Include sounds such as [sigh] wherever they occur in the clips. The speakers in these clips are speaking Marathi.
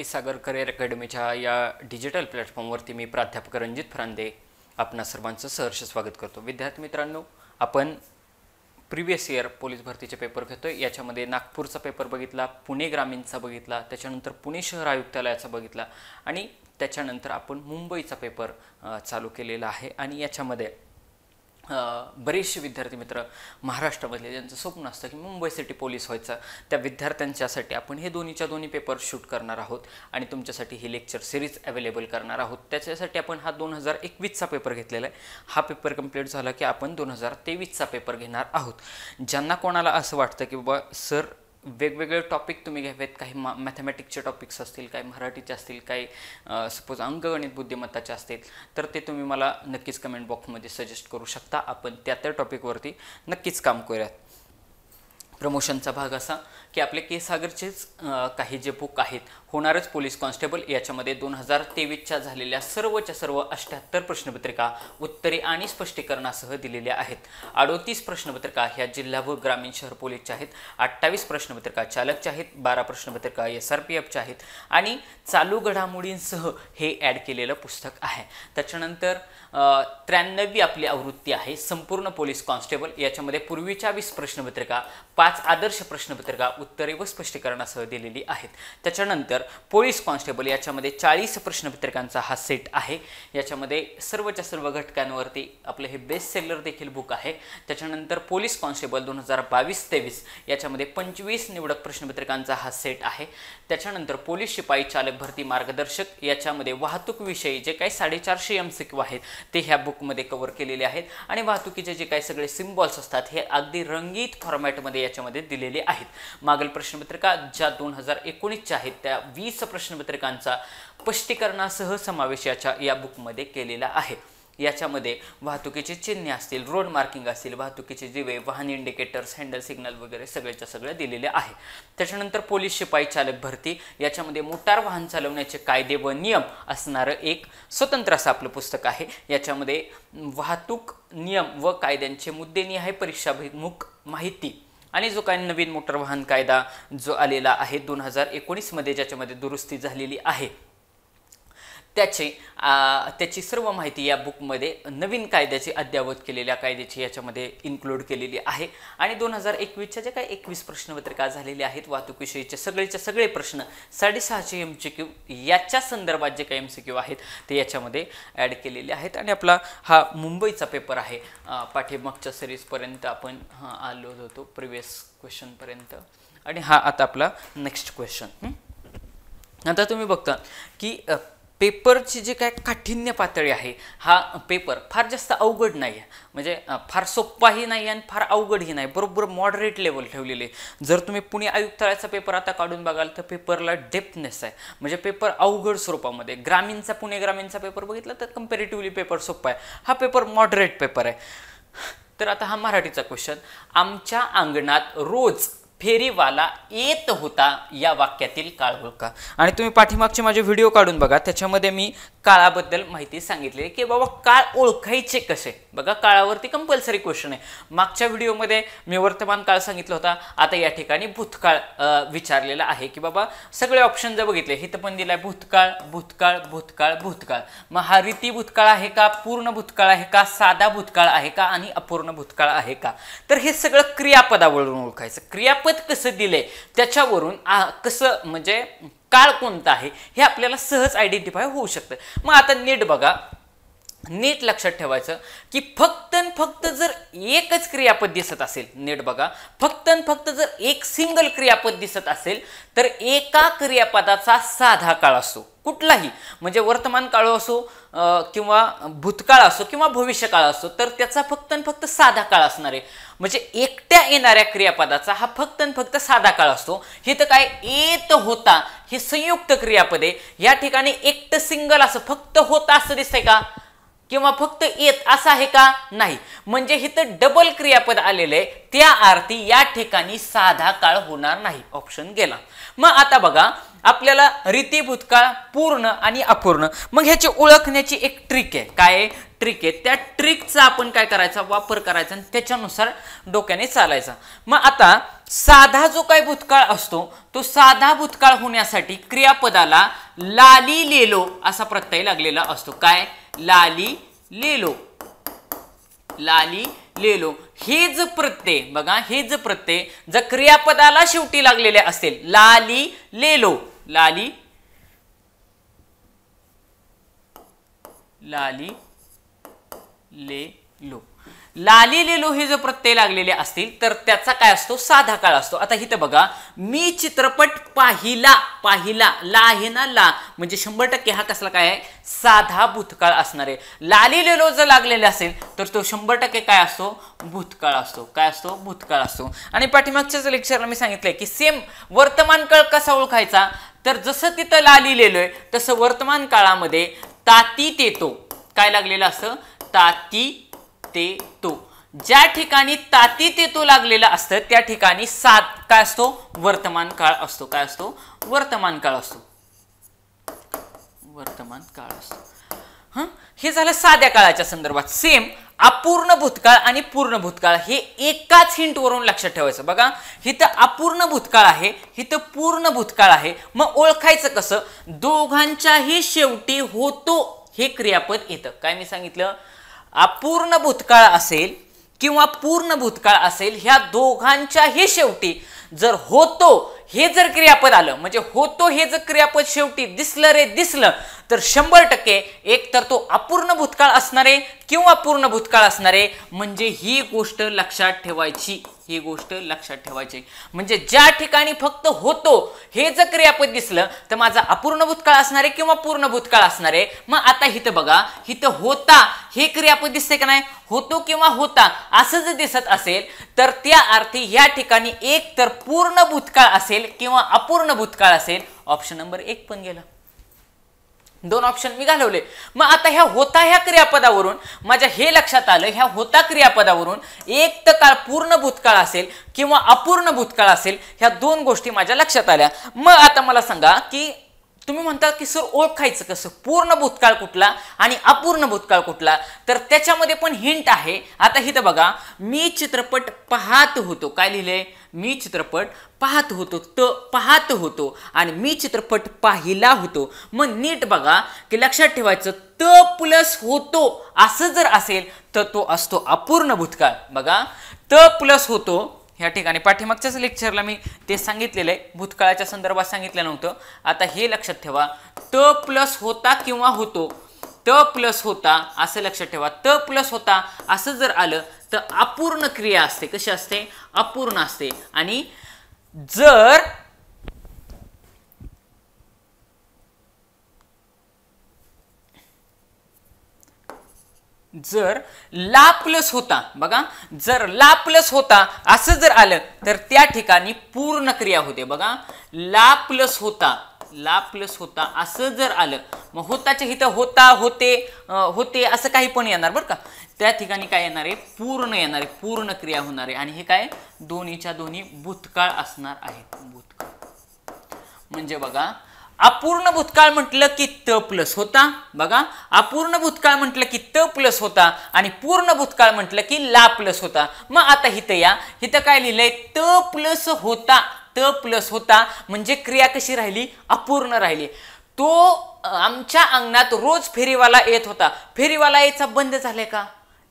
पी सागर करिअर अकॅडमीच्या या डिजिटल प्लॅटफॉर्मवरती मी प्राध्यापक रणजित फरांदे आपणा सर्वांचं सहर्ष स्वागत करतो विद्यार्थी मित्रांनो आपण प्रिव्हियस इयर पोलीस भरतीचे पेपर घेतो आहे याच्यामध्ये नागपूरचा पेपर बघितला पुणे ग्रामीणचा बघितला त्याच्यानंतर पुणे शहर आयुक्तालयाचा बघितला आणि त्याच्यानंतर आपण मुंबईचा पेपर चालू केलेला आहे आणि याच्यामध्ये बरेचसे विद्यार्थी मित्र महाराष्ट्रामधले ज्यांचं स्वप्न असतं की मुंबई सिटी पोलीस व्हायचं त्या विद्यार्थ्यांच्यासाठी आपण हे दोन्हीच्या दोन्ही पेपर शूट करणार आहोत आणि तुमच्यासाठी ही लेक्चर सिरीज अवेलेबल करणार आहोत त्याच्यासाठी आपण हा दोन हजार एकवीसचा पेपर घेतलेला आहे हा पेपर कंप्लीट झाला की आपण दोन हजार तेवीसचा पेपर घेणार आहोत ज्यांना कोणाला असं वाटतं की बाबा सर वेगवेगळे टॉपिक तुम्ही घ्यावेत काही मा मॅथमॅटिक्सचे टॉपिक्स असतील काही मराठीचे असतील काही सपोज अंकगणित बुद्धिमत्ताचे असतील तर ते तुम्ही मला नक्कीच कमेंट बॉक्समध्ये सजेस्ट करू शकता आपण त्या त्या टॉपिकवरती नक्कीच काम करूयात प्रमोशनचा भाग असा की आपले के काही जे बुक आहेत होणारच पोलीस कॉन्स्टेबल याच्यामध्ये दोन हजार तेवीसच्या झालेल्या सर्वच्या सर्व अष्ट्याहत्तर प्रश्नपत्रिका उत्तरे आणि स्पष्टीकरणासह दिलेल्या आहेत अडोतीस प्रश्नपत्रिका ह्या जिल्हा व ग्रामीण शहर पोलीसच्या आहेत अठ्ठावीस प्रश्नपत्रिका चालकच्या आहेत बारा प्रश्नपत्रिका एस आर पी एफच्या आहेत आणि चालू घडामोडींसह हे ॲड केलेलं पुस्तक आहे त्याच्यानंतर त्र्याण्णवी आपली आवृत्ती आहे संपूर्ण पोलीस कॉन्स्टेबल याच्यामध्ये पूर्वीच्या वीस प्रश्नपत्रिका पाच आदर्श प्रश्नपत्रिका उत्तरे व स्पष्टीकरणासह दिलेली आहेत त्याच्यानंतर त्यानंतर पोलीस कॉन्स्टेबल याच्यामध्ये चाळीस प्रश्नपत्रिकांचा हा सेट आहे याच्यामध्ये सर्वच्या सर्व घटकांवरती आपलं हे बेस्ट सेलर देखील बुक आहे त्याच्यानंतर पोलीस कॉन्स्टेबल दोन हजार बावीस तेवीस याच्यामध्ये पंचवीस निवडक प्रश्नपत्रिकांचा हा सेट आहे त्याच्यानंतर पोलीस शिपाई चालक भरती मार्गदर्शक याच्यामध्ये वाहतूकविषयी जे काही साडेचारशे एम सी आहेत ते ह्या बुकमध्ये कव्हर केलेले आहेत आणि वाहतुकीचे जे काही सगळे सिम्बॉल्स असतात हे अगदी रंगीत फॉर्मॅटमध्ये याच्यामध्ये दिलेले आहेत मागील प्रश्नपत्रिका ज्या दोन हजार एकोणीसच्या आहेत त्या वीस प्रश्नपत्रिकांचा स्पष्टीकरणासह समावेश याच्या या बुकमध्ये केलेला आहे याच्यामध्ये वाहतुकीचे चिन्हे असतील रोड मार्किंग असतील वाहतुकीचे दिवे वाहन इंडिकेटर्स हँडल सिग्नल वगैरे सगळ्याच्या सगळ्या दिलेले आहे त्याच्यानंतर पोलीस शिपाई चालक भरती याच्यामध्ये मोटार वाहन चालवण्याचे कायदे व नियम असणारं एक स्वतंत्र असं आपलं पुस्तक आहे याच्यामध्ये वाहतूक नियम व कायद्यांचे मुद्देनिहाय परीक्षाभिमुख माहिती आणि जो काही नवीन मोटर वाहन कायदा जो आलेला आहे दोन हजार एकोणीसमध्ये ज्याच्यामध्ये दुरुस्ती झालेली आहे त्याची त्याची सर्व माहिती या बुकमध्ये नवीन कायद्याची अद्यावत केलेल्या कायद्याची याच्यामध्ये इन्क्लूड केलेली आहे आणि दोन हजार एकवीसच्या ज्या काही एकवीस प्रश्नपत्रिका झालेल्या आहेत वाहतुकीविषयीचे सगळेचे सगळे प्रश्न साडेसहाचे एम सी क्यू याच्या संदर्भात जे काही एम सी क्यू आहेत ते याच्यामध्ये ॲड केलेले आहेत आणि आपला हा मुंबईचा पेपर आहे पाठीमागच्या सिरीजपर्यंत आपण आलो होतो प्रिव्हियस क्वेश्चनपर्यंत आणि हा आता आपला नेक्स्ट क्वेश्चन आता तुम्ही बघता की पेपरची जी काय काठिण्य पातळी आहे हा पेपर फार जास्त अवघड नाही आहे म्हणजे फार सोप्पाही नाही आणि फार अवघडही नाही बरोबर मॉडरेट लेवल ठेवलेले आहे जर तुम्ही पुणे आयुक्तालयाचा पेपर आता काढून बघाल तर पेपरला डेप्थनेस आहे म्हणजे पेपर अवघड स्वरूपामध्ये ग्रामीणचा पुणे ग्रामीणचा पेपर बघितला तर कम्पेरेटिव्हली पेपर सोप्पा आहे हा पेपर मॉडरेट पेपर आहे तर आता हा मराठीचा क्वेश्चन आमच्या अंगणात रोज फेरीवाला येत होता या वाक्यातील काळवळका आणि तुम्ही पाठीमागचे माझे व्हिडिओ काढून बघा त्याच्यामध्ये मी काळाबद्दल माहिती सांगितलेली की बाबा काळ ओळखायचे कसे बघा काळावरती कंपल्सरी क्वेश्चन आहे मागच्या व्हिडिओमध्ये मी वर्तमान काळ सांगितला होता आता या ठिकाणी भूतकाळ विचारलेला आहे की बाबा सगळे ऑप्शन जर बघितले हित पण दिलाय भूतकाळ भूतकाळ भूतकाळ भूतकाळ मग हा रीती भूतकाळ आहे का पूर्ण भूतकाळ आहे का साधा भूतकाळ आहे का आणि अपूर्ण भूतकाळ आहे का तर हे सगळं क्रियापदावरून ओळखायचं क्रियापद कसं दिले त्याच्यावरून कसं म्हणजे काळ कोणता आहे हे आपल्याला सहज आयडेंटिफाय होऊ शकतं मग आता नीट बघा नीट लक्षात ठेवायचं की फक्त फक्त जर एकच क्रियापद दिसत असेल नीट बघा फक्त फक्त जर एक सिंगल क्रियापद दिसत असेल तर एका क्रियापदाचा साधा काळ असतो कुठलाही म्हणजे वर्तमान काळ असो किंवा भूतकाळ असो किंवा भविष्यकाळ असो तर त्याचा फक्त फक्त साधा काळ असणार आहे म्हणजे एकट्या येणाऱ्या क्रियापदाचा हा फक्त फक्त साधा काळ असतो हे तर काय येत होता हे संयुक्त क्रियापदे या ठिकाणी एकटं सिंगल असं फक्त होता असं दिसतंय का किंवा फक्त येत असं आहे का नाही म्हणजे इथं डबल क्रियापद आलेले आहे त्या आरती या ठिकाणी साधा काळ होणार नाही ऑप्शन गेला मग आता बघा आपल्याला रीती भूतकाळ पूर्ण आणि अपूर्ण मग ह्याची ओळखण्याची एक ट्रिक आहे काय ट्रिक आहे त्या ट्रिकचा आपण काय करायचा वापर करायचा आणि त्याच्यानुसार डोक्याने चालायचा मग आता साधा जो काही भूतकाळ असतो तो साधा भूतकाळ होण्यासाठी क्रियापदाला लाली लेलो असा प्रत्यय लागलेला असतो काय लाली लेलो लाली लेलो हे ज प्रत्यय बघा हे ज प्रत्यय जर क्रियापदाला शेवटी लागलेले असेल लाली लेलो लाली लाली ले लो लाली हे जर प्रत्यय लागलेले असतील तर त्याचा काय असतो साधा काळ असतो आता इथं बघा मी चित्रपट पाहिला पाहिला ला आहे ना ला म्हणजे शंभर टक्के हा कसला काय आहे साधा भूतकाळ असणार आहे लाली लिलो जर लागलेला असेल तर तो शंभर टक्के काय असतो भूतकाळ असतो काय असतो भूतकाळ असतो आणि पाठीमागच्याच लेक्चरला मी सांगितलंय की सेम वर्तमान काळ कसा ओळखायचा तर जसं तिथं लाली आहे तसं वर्तमान काळामध्ये तातीत येतो काय लागलेलं असतं ताती ते तो ज्या ठिकाणी ताती ते तो लागलेला असतं त्या ठिकाणी सात काय असतो वर्तमान काळ असतो काय असतो वर्तमान काळ असतो वर्तमान काळ असतो हं हे झालं साध्या काळाच्या संदर्भात सेम अपूर्ण भूतकाळ आणि पूर्ण भूतकाळ हे एकाच हिंटवरून लक्षात ठेवायचं बघा हिथं अपूर्ण भूतकाळ आहे हिथं पूर्ण भूतकाळ आहे मग ओळखायचं कसं दोघांच्याही शेवटी होतो हे क्रियापद येतं काय मी सांगितलं अपूर्ण भूतकाळ असेल किंवा पूर्ण भूतकाळ असेल ह्या दोघांच्याही शेवटी जर होतो हे जर क्रियापद आलं म्हणजे होतो हे जर क्रियापद शेवटी दिसलं रे दिसलं तर शंभर टक्के एक तर तो अपूर्ण भूतकाळ असणारे किंवा पूर्ण भूतकाळ असणारे म्हणजे ही गोष्ट लक्षात ठेवायची ही गोष्ट लक्षात ठेवायची म्हणजे ज्या ठिकाणी फक्त होतो हे जर क्रियापद दिसलं तर माझा अपूर्ण भूतकाळ असणारे किंवा पूर्ण भूतकाळ असणारे मग आता हिथं बघा हिथं होता हे क्रियापद दिसते का नाही होतो किंवा होता असं जर दिसत असेल तर त्या अर्थी या ठिकाणी एक तर पूर्ण भूतकाळ असेल किंवा अपूर्ण भूतकाळ असेल ऑप्शन नंबर एक पण गेला दोन ऑप्शन मी घालवले मग आता ह्या होता ह्या क्रियापदावरून माझ्या हे लक्षात आलं ह्या होता क्रियापदावरून एक तर काळ पूर्ण भूतकाळ असेल किंवा अपूर्ण भूतकाळ असेल ह्या दोन गोष्टी माझ्या लक्षात आल्या मग आता मला सांगा की तुम्ही म्हणता की सर ओळखायचं कसं पूर्ण भूतकाळ कुठला आणि अपूर्ण भूतकाळ कुठला तर त्याच्यामध्ये पण हिंट आहे आता हिथं बघा मी चित्रपट पाहत होतो काय लिहिले मी चित्रपट पाहत होतो त पाहत होतो आणि मी चित्रपट पाहिला होतो मग नीट बघा की लक्षात ठेवायचं त प्लस होतो असं जर असेल तर तो असतो अपूर्ण भूतकाळ बघा त प्लस होतो या ठिकाणी पाठीमागच्याच लेक्चरला मी ते सांगितलेलं आहे भूतकाळाच्या संदर्भात सांगितलं नव्हतं आता हे लक्षात ठेवा त प्लस होता किंवा होतो त प्लस होता असं लक्षात ठेवा त प्लस होता असं जर आलं तर अपूर्ण क्रिया असते कशी असते अपूर्ण असते आणि जर जर ला प्लस होता बघा जर ला प्लस होता असं जर आलं तर त्या ठिकाणी पूर्ण क्रिया होते बघा ला प्लस होता ला प्लस होता असं जर आलं मग होताच्या इथं होता होते होते असं काही पण येणार बरं का त्या ठिकाणी काय येणार आहे पूर्ण येणार आहे पूर्ण क्रिया होणार आहे आणि हे काय दोन्हीच्या दोन्ही भूतकाळ असणार आहे भूतकाळ म्हणजे बघा अपूर्ण भूतकाळ म्हटलं की त प्लस होता बघा अपूर्ण भूतकाळ म्हटलं की त प्लस होता आणि पूर्ण भूतकाळ म्हटलं की ला प्लस होता मग आता हिथं या हिथं काय लिहिलंय त प्लस होता त प्लस होता म्हणजे क्रिया कशी राहिली अपूर्ण राहिली तो आमच्या अंगणात रोज फेरीवाला येत होता फेरीवाला यायचा बंद झालाय का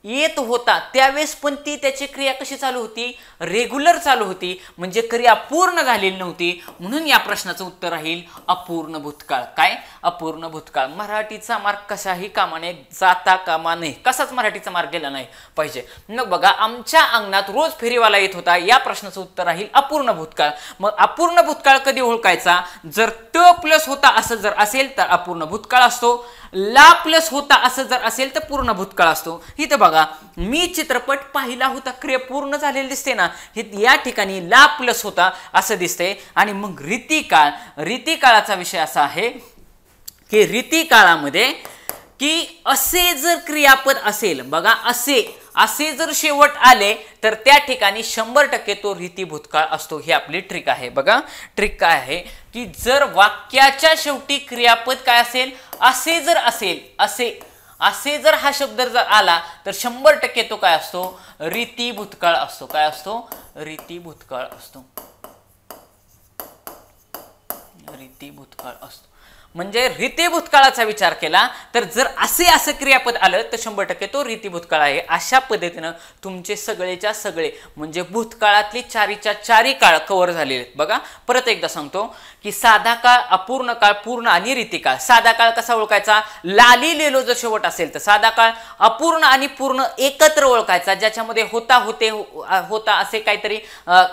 येत होता त्यावेळेस पण ती त्याची क्रिया कशी चालू होती रेग्युलर चालू होती म्हणजे क्रिया पूर्ण झालेली नव्हती म्हणून या प्रश्नाचं उत्तर राहील अपूर्ण भूतकाळ काय अपूर्ण भूतकाळ मराठीचा मार्ग कशाही कामाने जाता कामा नाही कसाच मराठीचा मार्ग गेला नाही पाहिजे मग बघा आमच्या अंगणात रोज फेरीवाला येत होता या प्रश्नाचं उत्तर राहील अपूर्ण भूतकाळ मग अपूर्ण भूतकाळ कधी ओळखायचा जर ट प्लस होता असं जर असेल तर अपूर्ण भूतकाळ असतो ला प्लस होता असं जर असेल तर पूर्ण भूतकाळ असतो इथं बघा मी चित्रपट पाहिला होता क्रिया पूर्ण झालेली दिसते ना हे या ठिकाणी ला प्लस होता असं दिसते आणि मग रीतिकाळ रीतिकाळाचा विषय असा आहे की रीतिकाळामध्ये की असे जर क्रियापद असेल बघा असे असे जर शेवट आले तर त्या ठिकाणी शंभर टक्के तो रीती भूतकाळ असतो ही आपली ट्रिक आहे बघा ट्रिक काय आहे की जर वाक्याच्या शेवटी क्रियापद काय असेल असे जर असेल असे असे जर हा शब्द जर आला तर शंभर टक्के तो काय असतो रीती भूतकाळ असतो काय असतो रीती भूतकाळ असतो रीती भूतकाळ असतो म्हणजे रीती भूतकाळाचा विचार केला तर जर असे असं क्रियापद आलं तर शंभर टक्के तो रीती भूतकाळ आहे अशा पद्धतीनं तुमचे सगळेच्या सगळे म्हणजे भूतकाळातली चारीच्या चारी काळ कव्हर झालेले आहेत बघा परत एकदा सांगतो की साधा काळ अपूर्ण काळ पूर्ण आणि रीती काळ साधा काळ कसा ओळखायचा लाली लेलो जर शेवट असेल तर साधा काळ अपूर्ण आणि पूर्ण एकत्र ओळखायचा ज्याच्यामध्ये होता होते होता असे काहीतरी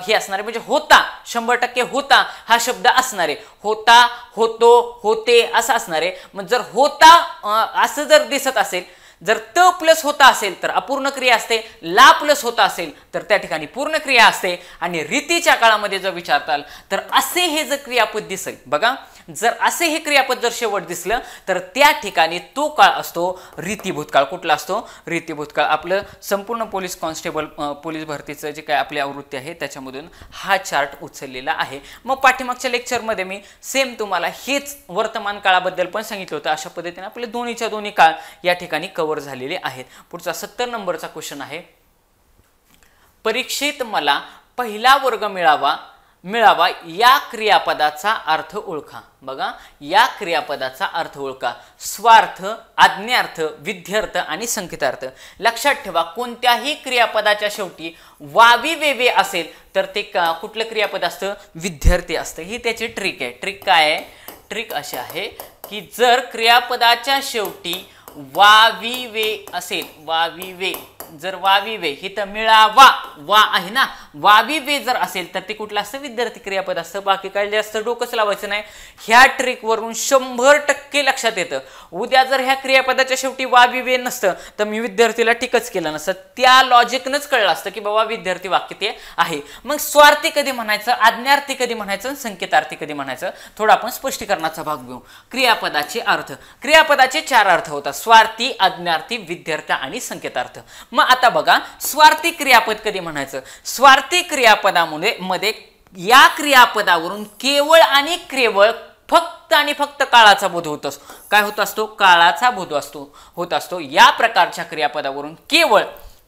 हे असणारे म्हणजे होता शंभर टक्के होता हा शब्द असणारे होता होतो होत होते असं असणार आहे मग जर होता असं जर दिसत असेल जर त प्लस होता असेल तर अपूर्ण क्रिया असते ला प्लस होता असेल तर त्या ठिकाणी पूर्ण क्रिया असते आणि रीतीच्या काळामध्ये जर विचारताल तर असे हे जर क्रियापद दिसेल बघा जर असे हे क्रियापद जर शेवट दिसलं तर त्या ठिकाणी तो काळ असतो रीतीभूत भूतकाळ कुठला असतो रीतीभूत काळ आपलं संपूर्ण पोलीस कॉन्स्टेबल पोलीस भरतीचं जे काय आपली आवृत्ती आहे त्याच्यामधून हा चार्ट उचललेला आहे मग पाठीमागच्या लेक्चरमध्ये मी सेम तुम्हाला हेच वर्तमान काळाबद्दल पण सांगितलं होतं अशा पद्धतीने आपले दोन्हीच्या दोन्ही काळ या ठिकाणी कव्हर झालेले आहेत पुढचा सत्तर नंबरचा क्वेश्चन आहे परीक्षेत मला पहिला वर्ग मिळावा मिळावा या क्रियापदाचा अर्थ ओळखा बघा या क्रियापदाचा अर्थ ओळखा स्वार्थ आज्ञार्थ विध्यर्थ आणि संकेतार्थ लक्षात ठेवा कोणत्याही क्रियापदाच्या शेवटी वावी वेवे असेल तर ते का कुठलं क्रियापद असतं विद्यार्थी असतं ही त्याची ट्रिक आहे ट्रिक काय आहे ट्रिक अशी आहे की जर क्रियापदाच्या शेवटी वावी वे असेल वावी वे जर वाविवे हित मिळावा वा आहे ना वे जर असेल तर ते कुठलं असं विद्यार्थी क्रियापद असतं बाकी काय जास्त डोकंच लावायचं नाही ह्या ट्रिकवरून शंभर टक्के लक्षात येतं उद्या जर ह्या क्रियापदाच्या शेवटी वे नसतं तर मी विद्यार्थीला टिकच केलं नसतं त्या लॉजिकनच कळलं असतं की बाबा विद्यार्थी वाक्य ते आहे मग स्वार्थी कधी म्हणायचं आज्ञार्थी कधी म्हणायचं संकेतार्थी कधी म्हणायचं थोडं आपण स्पष्टीकरणाचा भाग घेऊ क्रियापदाचे अर्थ क्रियापदाचे चार अर्थ होतात स्वार्थी आज्ञार्थी विद्यार्थी आणि संकेतार्थ मग आता बघा स्वार्थी क्रियापद कधी म्हणायचं स्वार्थी क्रियापदामुळे मध्ये या क्रियापदावरून केवळ आणि केवळ फक्त आणि फक्त काळाचा बोध होत असतो काय होत असतो काळाचा बोध असतो होत असतो या प्रकारच्या क्रियापदावरून केवळ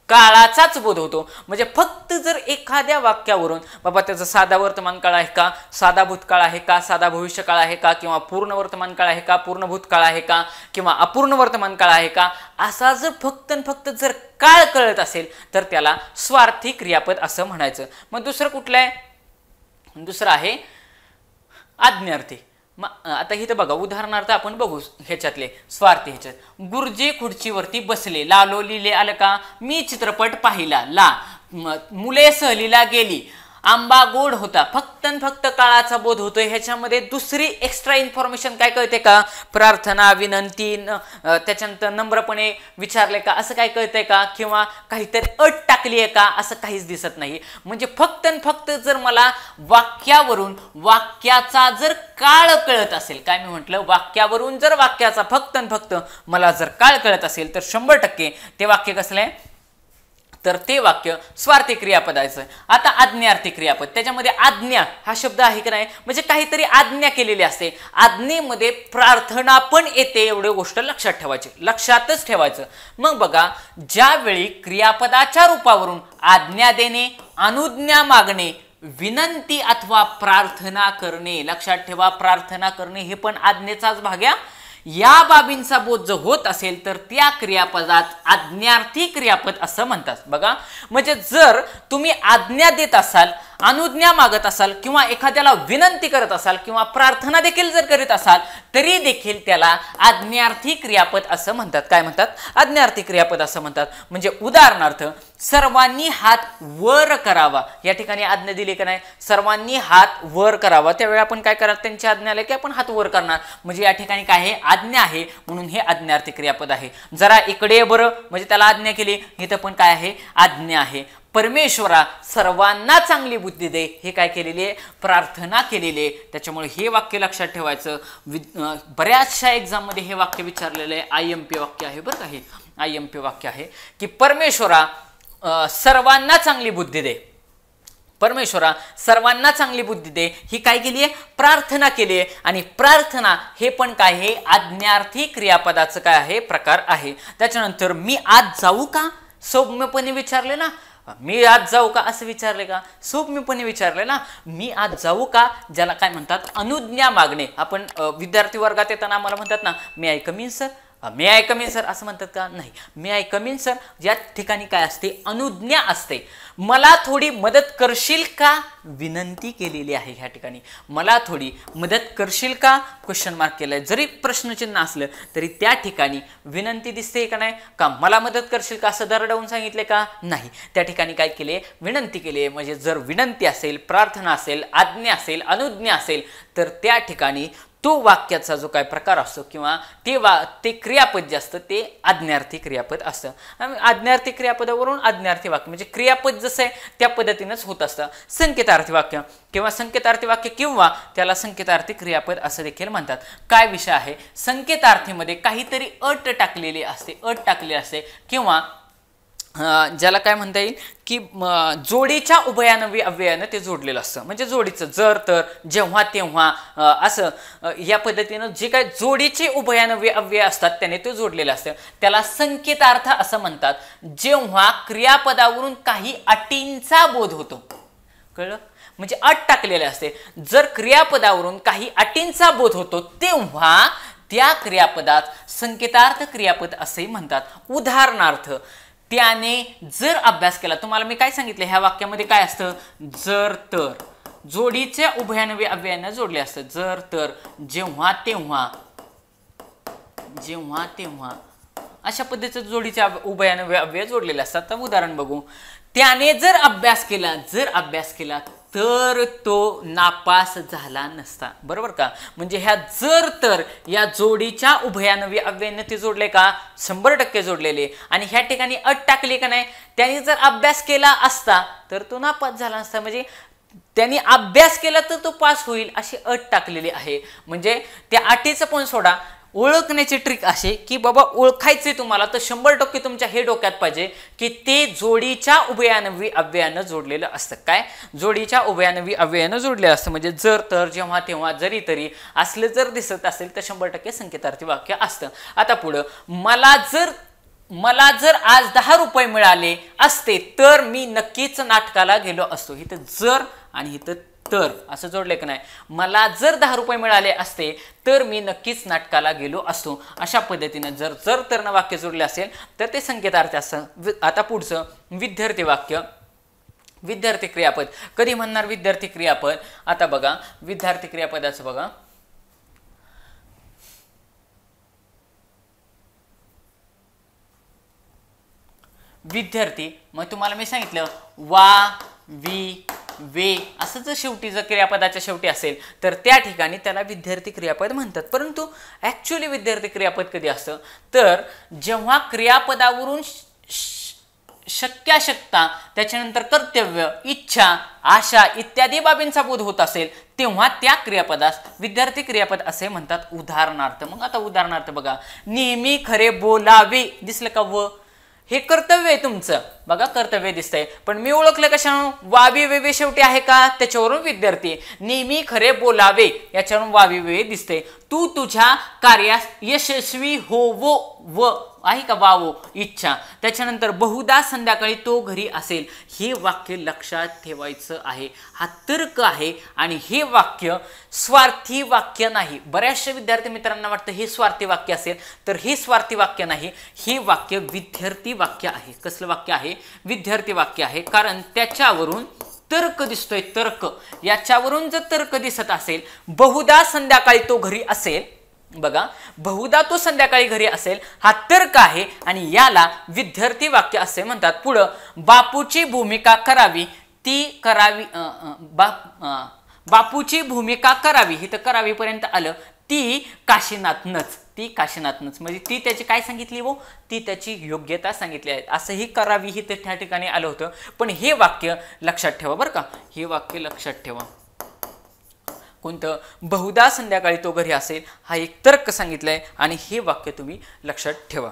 काळाचाच बोध होतो म्हणजे फक्त जर एखाद्या वाक्यावरून बाबा त्याचा साधा काळ आहे का साधा भूतकाळ आहे का साधा भविष्य काळ आहे का किंवा पूर्ण वर्तमान काळ आहे का पूर्ण भूतकाळ आहे का किंवा अपूर्ण वर्तमान काळ आहे का असा जर फक्त फक्त जर काळ कळत असेल तर त्याला स्वार्थी क्रियापद असं म्हणायचं मग दुसरं कुठलं आहे दुसरं आहे आज्ञार्थी मग आता इथं बघा उदाहरणार्थ आपण बघू ह्याच्यातले स्वार्थी ह्याच्यात गुरुजी खुर्चीवरती बसले लालो लिहिले आलं का मी चित्रपट पाहिला ला मुले सहलीला गेली आंबा गोड होता फक्त फक्त काळाचा बोध होतोय ह्याच्यामध्ये दुसरी एक्स्ट्रा इन्फॉर्मेशन काय कळते का प्रार्थना विनंती त्याच्यानंतर नम्रपणे विचारले का असं काय कळतंय का किंवा काहीतरी अट टाकली आहे का असं काहीच दिसत नाही म्हणजे फक्त फक्त जर मला वाक्यावरून वाक्याचा जर काळ कळत असेल काय मी म्हटलं वाक्यावरून जर वाक्याचा फक्त फक्त मला जर काळ कळत असेल तर शंभर टक्के ते वाक्य कसलं आहे तर ते वाक्य स्वार्थी क्रियापदाचं आता आज्ञार्थी क्रियापद त्याच्यामध्ये आज्ञा हा शब्द आहे की नाही म्हणजे काहीतरी आज्ञा केलेली असते आज्ञेमध्ये प्रार्थना पण येते एवढी गोष्ट लक्षात ठेवायची लक्षातच ठेवायचं मग बघा ज्यावेळी क्रियापदाच्या रूपावरून आज्ञा देणे अनुज्ञा मागणे विनंती अथवा प्रार्थना करणे लक्षात ठेवा प्रार्थना करणे हे पण आज्ञेचाच भाग्या या बाबींचा बोध जर होत असेल तर त्या क्रियापदात आज्ञार्थी क्रियापद असं म्हणतात बघा म्हणजे जर तुम्ही आज्ञा देत असाल अनुज्ञा मागत असाल किंवा एखाद्याला विनंती करत असाल किंवा प्रार्थना देखील जर करीत असाल तरी देखील त्याला आज्ञार्थी क्रियापद असं म्हणतात काय म्हणतात आज्ञार्थी क्रियापद असं म्हणतात म्हणजे उदाहरणार्थ सर्वांनी हात वर करावा या ठिकाणी आज्ञा दिली का नाही सर्वांनी हात वर करावा त्यावेळी आपण काय करणार त्यांची आज्ञा काय की आपण हात वर करणार म्हणजे या ठिकाणी काय आहे आज्ञा आहे म्हणून हे आज्ञार्थी क्रियापद आहे जरा इकडे बरं म्हणजे त्याला आज्ञा केली इथं पण काय आहे आज्ञा आहे परमेश्वरा सर्वांना चांगली बुद्धी दे हे काय केलेली आहे प्रार्थना केलेली आहे त्याच्यामुळे हे वाक्य लक्षात ठेवायचं वि बऱ्याचशा एक्झाममध्ये हे वाक्य विचारलेलं आहे आय एम पी वाक्य आहे बरं का हे आय एम पी वाक्य आहे की परमेश्वरा सर्वांना चांगली बुद्धी दे परमेश्वरा सर्वांना चांगली बुद्धी दे ही काय केली आहे प्रार्थना केली आहे आणि प्रार्थना हे पण काय आहे आज्ञार्थी क्रियापदाचं काय आहे प्रकार आहे त्याच्यानंतर मी आज जाऊ का सौम्यपणे विचारले ना मी आज जाऊ का असं विचारले का पण विचारले ना मी आज जाऊ का ज्याला काय म्हणतात अनुज्ञा मागणे आपण विद्यार्थी वर्गात येताना आम्हाला म्हणतात ना मी ऐक मी sir may I come in sir असं म्हणतात का नाही मे आय कमीन सर या ठिकाणी काय असते अनुज्ञा असते मला थोडी मदत करशील का विनंती केलेली आहे ह्या ठिकाणी मला थोडी मदत करशील का क्वेश्चन मार्क केलं आहे जरी प्रश्नचिन्ह असलं तरी त्या ठिकाणी विनंती दिसते का नाही का मला मदत करशील का असं दरडवून सांगितले का नाही त्या ठिकाणी काय केले विनंती केली म्हणजे जर विनंती असेल प्रार्थना असेल आज्ञा असेल अनुज्ञा असेल तर त्या ठिकाणी तो वाक्याचा जो काय प्रकार असतो किंवा ते वा ते क्रियापद जे असतं ते आज्ञार्थी क्रियापद असतं आज्ञार्थी क्रियापदावरून आज्ञार्थी वाक्य म्हणजे क्रियापद जसं आहे त्या पद्धतीनंच होत असतं संकेतार्थी वाक्य किंवा संकेतार्थी वाक्य किंवा त्याला संकेतार्थी क्रियापद असं देखील म्हणतात काय विषय आहे संकेतार्थीमध्ये काहीतरी अट टाकलेली असते अट टाकली असते किंवा ज्याला काय म्हणता येईल की जोडीच्या उभयानवी अव्ययानं ते जोडलेलं असतं म्हणजे जोडीचं जर तर जेव्हा तेव्हा असं या पद्धतीनं जे काय जोडीचे उभयानवी अव्यय असतात त्याने ते जोडलेलं असतं त्याला संकेतार्थ असं म्हणतात जेव्हा क्रियापदावरून काही अटींचा बोध होतो कळलं म्हणजे अट टाकलेले असते जर क्रियापदावरून काही अटींचा बोध होतो तेव्हा त्या क्रियापदात संकेतार्थ क्रियापद असे म्हणतात उदाहरणार्थ त्याने जर अभ्यास केला तुम्हाला मी काय सांगितलं ह्या वाक्यामध्ये काय असतं जर तर जोडीच्या उभयानवी अव्ययानं जोडले असतं जर तर जेव्हा तेव्हा जेव्हा तेव्हा अशा पद्धतीचं जोडीच्या उभयानवे अव्यय जोडलेले असतात तर उदाहरण बघू त्याने जर अभ्यास केला जर अभ्यास केला तर तो नापास झाला नसता बरोबर का म्हणजे ह्या जर तर या जोडीच्या उभयानवी वि ते जोडले का शंभर टक्के जोडलेले आणि ह्या ठिकाणी अट टाकली का नाही त्यांनी जर अभ्यास केला असता तर तो नापास झाला नसता म्हणजे त्यांनी अभ्यास केला तर तो पास होईल अशी अट टाकलेली आहे म्हणजे त्या अटीचं पण सोडा ओळखण्याची ट्रिक अशी की बाबा ओळखायचे तुम्हाला तर शंभर टक्के तुमच्या हे डोक्यात पाहिजे की ते जोडीच्या उभयानवी अव्ययानं जोडलेलं असतं काय जोडीच्या उभयानवी अव्ययानं जोडलेलं असतं म्हणजे जर तर जेव्हा तेव्हा जरी तरी असलं जर दिसत असेल तर शंभर टक्के संकेतार्थी वाक्य असतं आता पुढं मला जर मला जर आज दहा रुपये मिळाले असते तर मी नक्कीच नाटकाला गेलो असतो इथं जर आणि इथं तर असं जोडलेखन आहे मला जर दहा रुपये मिळाले असते तर मी नक्कीच नाटकाला गेलो असतो अशा पद्धतीनं जर जर तर वाक्य जोडले असेल तर ते संकेतार्थ असं आता पुढचं विद्यार्थी वाक्य विद्यार्थी क्रियापद कधी म्हणणार विद्यार्थी क्रियापद आता बघा विद्यार्थी क्रियापदाचं बघा विद्यार्थी मग तुम्हाला मी सांगितलं वा वी वे असं जर शेवटी जर क्रियापदाच्या शेवटी असेल तर त्या ठिकाणी त्याला विद्यार्थी क्रियापद म्हणतात परंतु ॲक्च्युली विद्यार्थी क्रियापद कधी असतं तर जेव्हा क्रियापदावरून शक्याशक्ता त्याच्यानंतर कर्तव्य इच्छा आशा इत्यादी बाबींचा बोध होत असेल तेव्हा त्या क्रियापदास विद्यार्थी क्रियापद असे म्हणतात उदाहरणार्थ मग आता उदाहरणार्थ बघा नेहमी खरे बोलावे दिसलं का व हे कर्तव्य आहे तुमचं बघा कर्तव्य दिसतंय पण मी ओळखलं कशा वावी वेवे शेवटी आहे का त्याच्यावरून विद्यार्थी नेहमी खरे बोलावे याच्यावरून वावी वेवे दिसते तू तुझ्या कार्यास यशस्वी होवो व आहे का वावो इच्छा त्याच्यानंतर बहुदा संध्याकाळी तो घरी असेल हे वाक्य लक्षात ठेवायचं आहे हा तर्क आहे आणि हे वाक्य स्वार्थी वाक्य नाही बऱ्याचशा विद्यार्थी मित्रांना वाटतं हे स्वार्थी वाक्य असेल तर हे स्वार्थी वाक्य नाही हे वाक्य विद्यार्थी वाक्य आहे कसलं वाक्य आहे विद्यार्थी वाक्य आहे कारण त्याच्यावरून तर्क दिसतोय तर्क याच्यावरून जर तर्क दिसत असेल बहुदा संध्याकाळी तो घरी असेल बघा बहुदा तो संध्याकाळी घरी असेल हा तर्क आहे आणि याला विद्यार्थी वाक्य असे म्हणतात पुढं बापूची भूमिका करावी ती करावी बाप बापूची भूमिका करावी तर करावीपर्यंत आलं ती काशीनाथनच ती काशीनाथनच म्हणजे ती त्याची काय सांगितली वो ती त्याची योग्यता सांगितली आहे असंही करावी ही ते त्या ठिकाणी आलं होतं पण हे वाक्य लक्षात ठेवा बरं का हे वाक्य लक्षात ठेवा कोणतं बहुदा संध्याकाळी तो घरी असेल हा एक तर्क सांगितलाय आणि हे वाक्य तुम्ही लक्षात ठेवा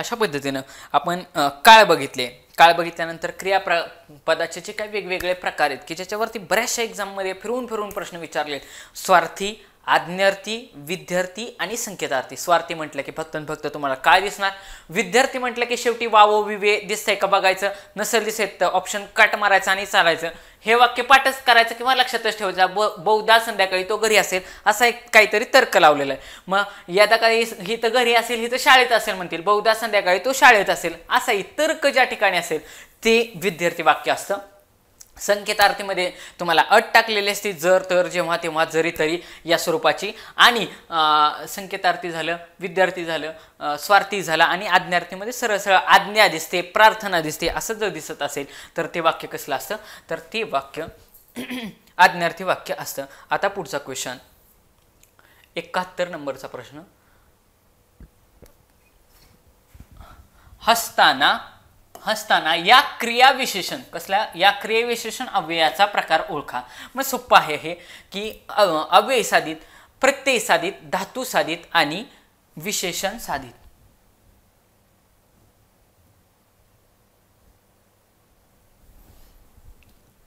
अशा पद्धतीनं आपण काळ बघितले काळ बघितल्यानंतर प्र पदाचे जे काही वेगवेगळे प्रकार आहेत की ज्याच्यावरती बऱ्याचशा एक्झाममध्ये फिरून फिरून प्रश्न विचारलेत स्वार्थी आज्ञार्थी विद्यार्थी आणि संकेतार्थी स्वार्थी म्हटलं की फक्त फक्त तुम्हाला काय दिसणार विद्यार्थी म्हटलं की शेवटी वावो विवे दिसतंय का बघायचं नसेल दिसेल तर ऑप्शन कट मारायचं आणि चालायचं हे वाक्य पाठच करायचं किंवा लक्षातच ठेवायचं ब बहुधा संध्याकाळी तो घरी असेल असा एक काहीतरी तर्क लावलेला आहे मग यात काही ही तर घरी असेल ही तर शाळेत असेल म्हणतील बहुधा संध्याकाळी तो शाळेत असेल असाही तर्क ज्या ठिकाणी असेल ते विद्यार्थी वाक्य असतं संकेतार्थीमध्ये तुम्हाला अट टाकलेली असते जर तर जेव्हा तेव्हा जरी तरी या स्वरूपाची आणि संकेत झालं विद्यार्थी झालं स्वार्थी झाला आणि आज्ञार्थीमध्ये सरळ सरळ आज्ञा दिसते प्रार्थना दिसते असं जर दिसत असेल तर ते वाक्य कसलं असतं तर ते वाक्य [clears throat] आज्ञार्थी वाक्य असतं आता पुढचा क्वेश्चन एकाहत्तर नंबरचा प्रश्न हसताना हसताना या क्रियाविशेषण कसल्या या क्रियाविशेषण अव्ययाचा प्रकार ओळखा मग सोप्प आहे हे की अव्यय साधित प्रत्यय साधित धातू साधित आणि विशेषण साधित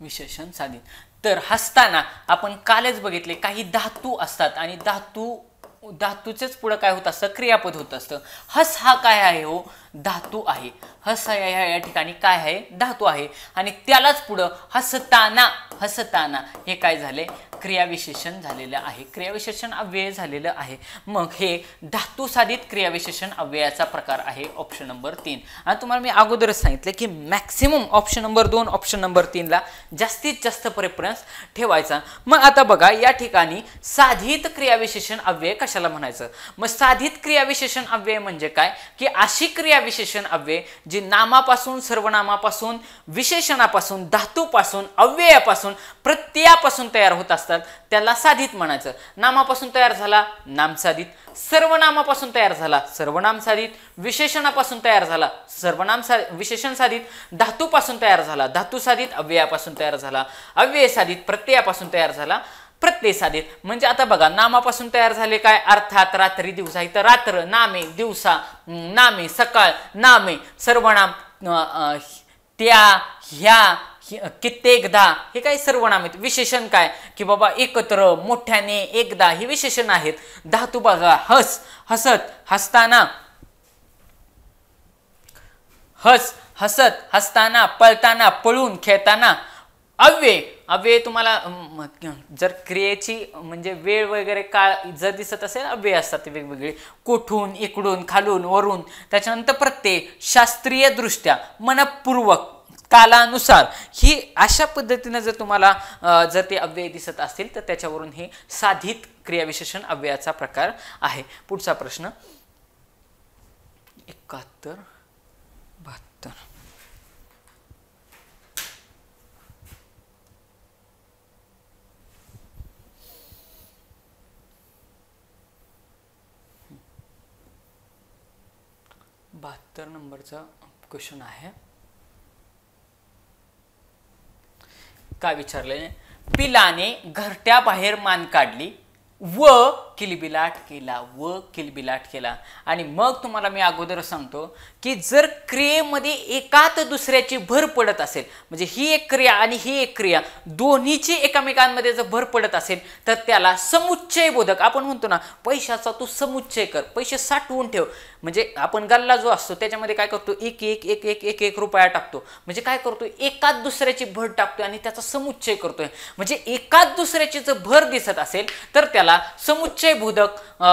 विशेषण साधित तर हसताना आपण कालच बघितले काही धातू असतात आणि धातू हो, धातूचेच पुढं काय होत असतं क्रियापद होत असतं हस हा काय आहे हो धातू आहे हस हा या ठिकाणी काय आहे धातू आहे आणि त्यालाच पुढं हसताना हसताना हे काय झाले क्रियाविशेषण झालेलं आहे क्रियाविशेषण अव्यय झालेलं आहे मग हे धातुसाधित क्रियाविशेषण अव्ययाचा प्रकार आहे ऑप्शन नंबर तीन आणि तुम्हाला मी अगोदरच सांगितलं की मॅक्सिमम ऑप्शन नंबर दोन ऑप्शन नंबर तीनला जास्तीत जास्त प्रेफरन्स ठेवायचा मग आता बघा या ठिकाणी साधित क्रियाविशेषण अव्यय कशाला म्हणायचं मग साधित क्रियाविशेषण अव्यय म्हणजे काय की अशी क्रियाविशेषण अव्यय जी नामापासून सर्वनामापासून विशेषणापासून धातूपासून अव्ययापासून प्रत्ययापासून तयार होत असतात असतात त्याला साधित म्हणायचं नामापासून तयार झाला नामसाधित सर्वनामापासून तयार झाला सर्वनाम साधित विशेषणापासून तयार झाला सर्वनाम सा विशेषण साधित धातूपासून तयार झाला धातू साधित अव्ययापासून तयार झाला अव्यय साधित प्रत्ययापासून तयार झाला प्रत्यय साधित म्हणजे आता बघा नामापासून तयार झाले काय अर्थात रात्री दिवसा इथं रात्र नामे दिवसा नामे सकाळ नामे सर्वनाम त्या ह्या कित्येकदा हे काय सर्वनाम आहेत विशेषण काय की बाबा एकत्र मोठ्याने एकदा हे विशेषण आहेत धातू बघा हस हसत हसताना हस हसत हसताना पळताना पळून खेळताना अव्यय अव्यय तुम्हाला जर क्रियेची म्हणजे वेळ वगैरे काळ जर दिसत असेल अव्यय असतात वेगवेगळे कुठून इकडून खालून वरून त्याच्यानंतर प्रत्यय शास्त्रीयदृष्ट्या मनपूर्वक कालानुसार ही अशा पद्धतीनं जर तुम्हाला जर ते अव्यय दिसत असतील तर त्याच्यावरून हे साधित क्रियाविशेषण अव्ययाचा प्रकार आहे पुढचा प्रश्न एकाहत्तर बहात्तर बहात्तर नंबरचा क्वेश्चन आहे का विचारले पिलाने बाहेर मान काढली व किलबिलाट केला व किलबिलाट केला आणि मग तुम्हाला मी अगोदर सांगतो की जर क्रियेमध्ये एकात दुसऱ्याची भर पडत असेल म्हणजे ही एक क्रिया आणि ही एक क्रिया दोन्हीची एकामेकांमध्ये जर भर पडत असेल तर त्याला समुच्चय बोधक आपण म्हणतो ना पैशाचा तू समुच्चय कर पैसे साठवून ठेव म्हणजे आपण गल्ला जो असतो त्याच्यामध्ये काय करतो एक एक एक एक एक एक रुपया टाकतो म्हणजे काय करतो एकाच दुसऱ्याची भर टाकतोय आणि त्याचा समुच्चय करतोय म्हणजे एकाच दुसऱ्याची जर भर दिसत असेल तर त्याला समुच्चय बोधक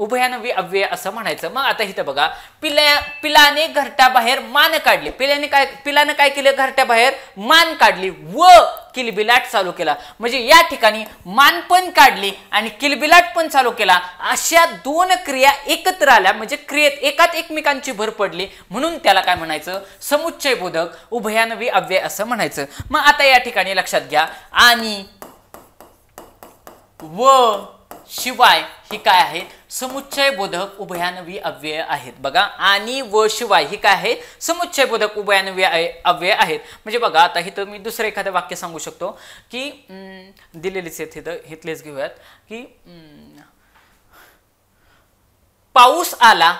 उभयानवी अव्यय असं म्हणायचं मग आता इथं बघा पिल्या पिलाने घरट्याबाहेर मान काढली पिल्याने काय पिलानं काय केलं घरट्याबाहेर मान काढली व किलबिलाट चालू केला म्हणजे या ठिकाणी मान पण काढली आणि किलबिलाट पण चालू केला अशा दोन क्रिया एकत्र आल्या म्हणजे क्रियेत एकात एकमेकांची भर पडली म्हणून त्याला काय म्हणायचं समुच्चय बोधक उभयानवी अव्यय असं म्हणायचं मग आता या ठिकाणी लक्षात घ्या आणि व शिवाय ही काय आहे समुच्चय बोधक उभयानवी अव्यय आहेत बघा आणि व शिवाय ही काय आहे समुच्चय बोधक उभयानवी अव्यय आहेत म्हणजे बघा आता हिथं मी दुसरं एखादं वाक्य सांगू शकतो की दिलेलीच आहेत हिथं इथलेच घेऊयात की पाऊस आला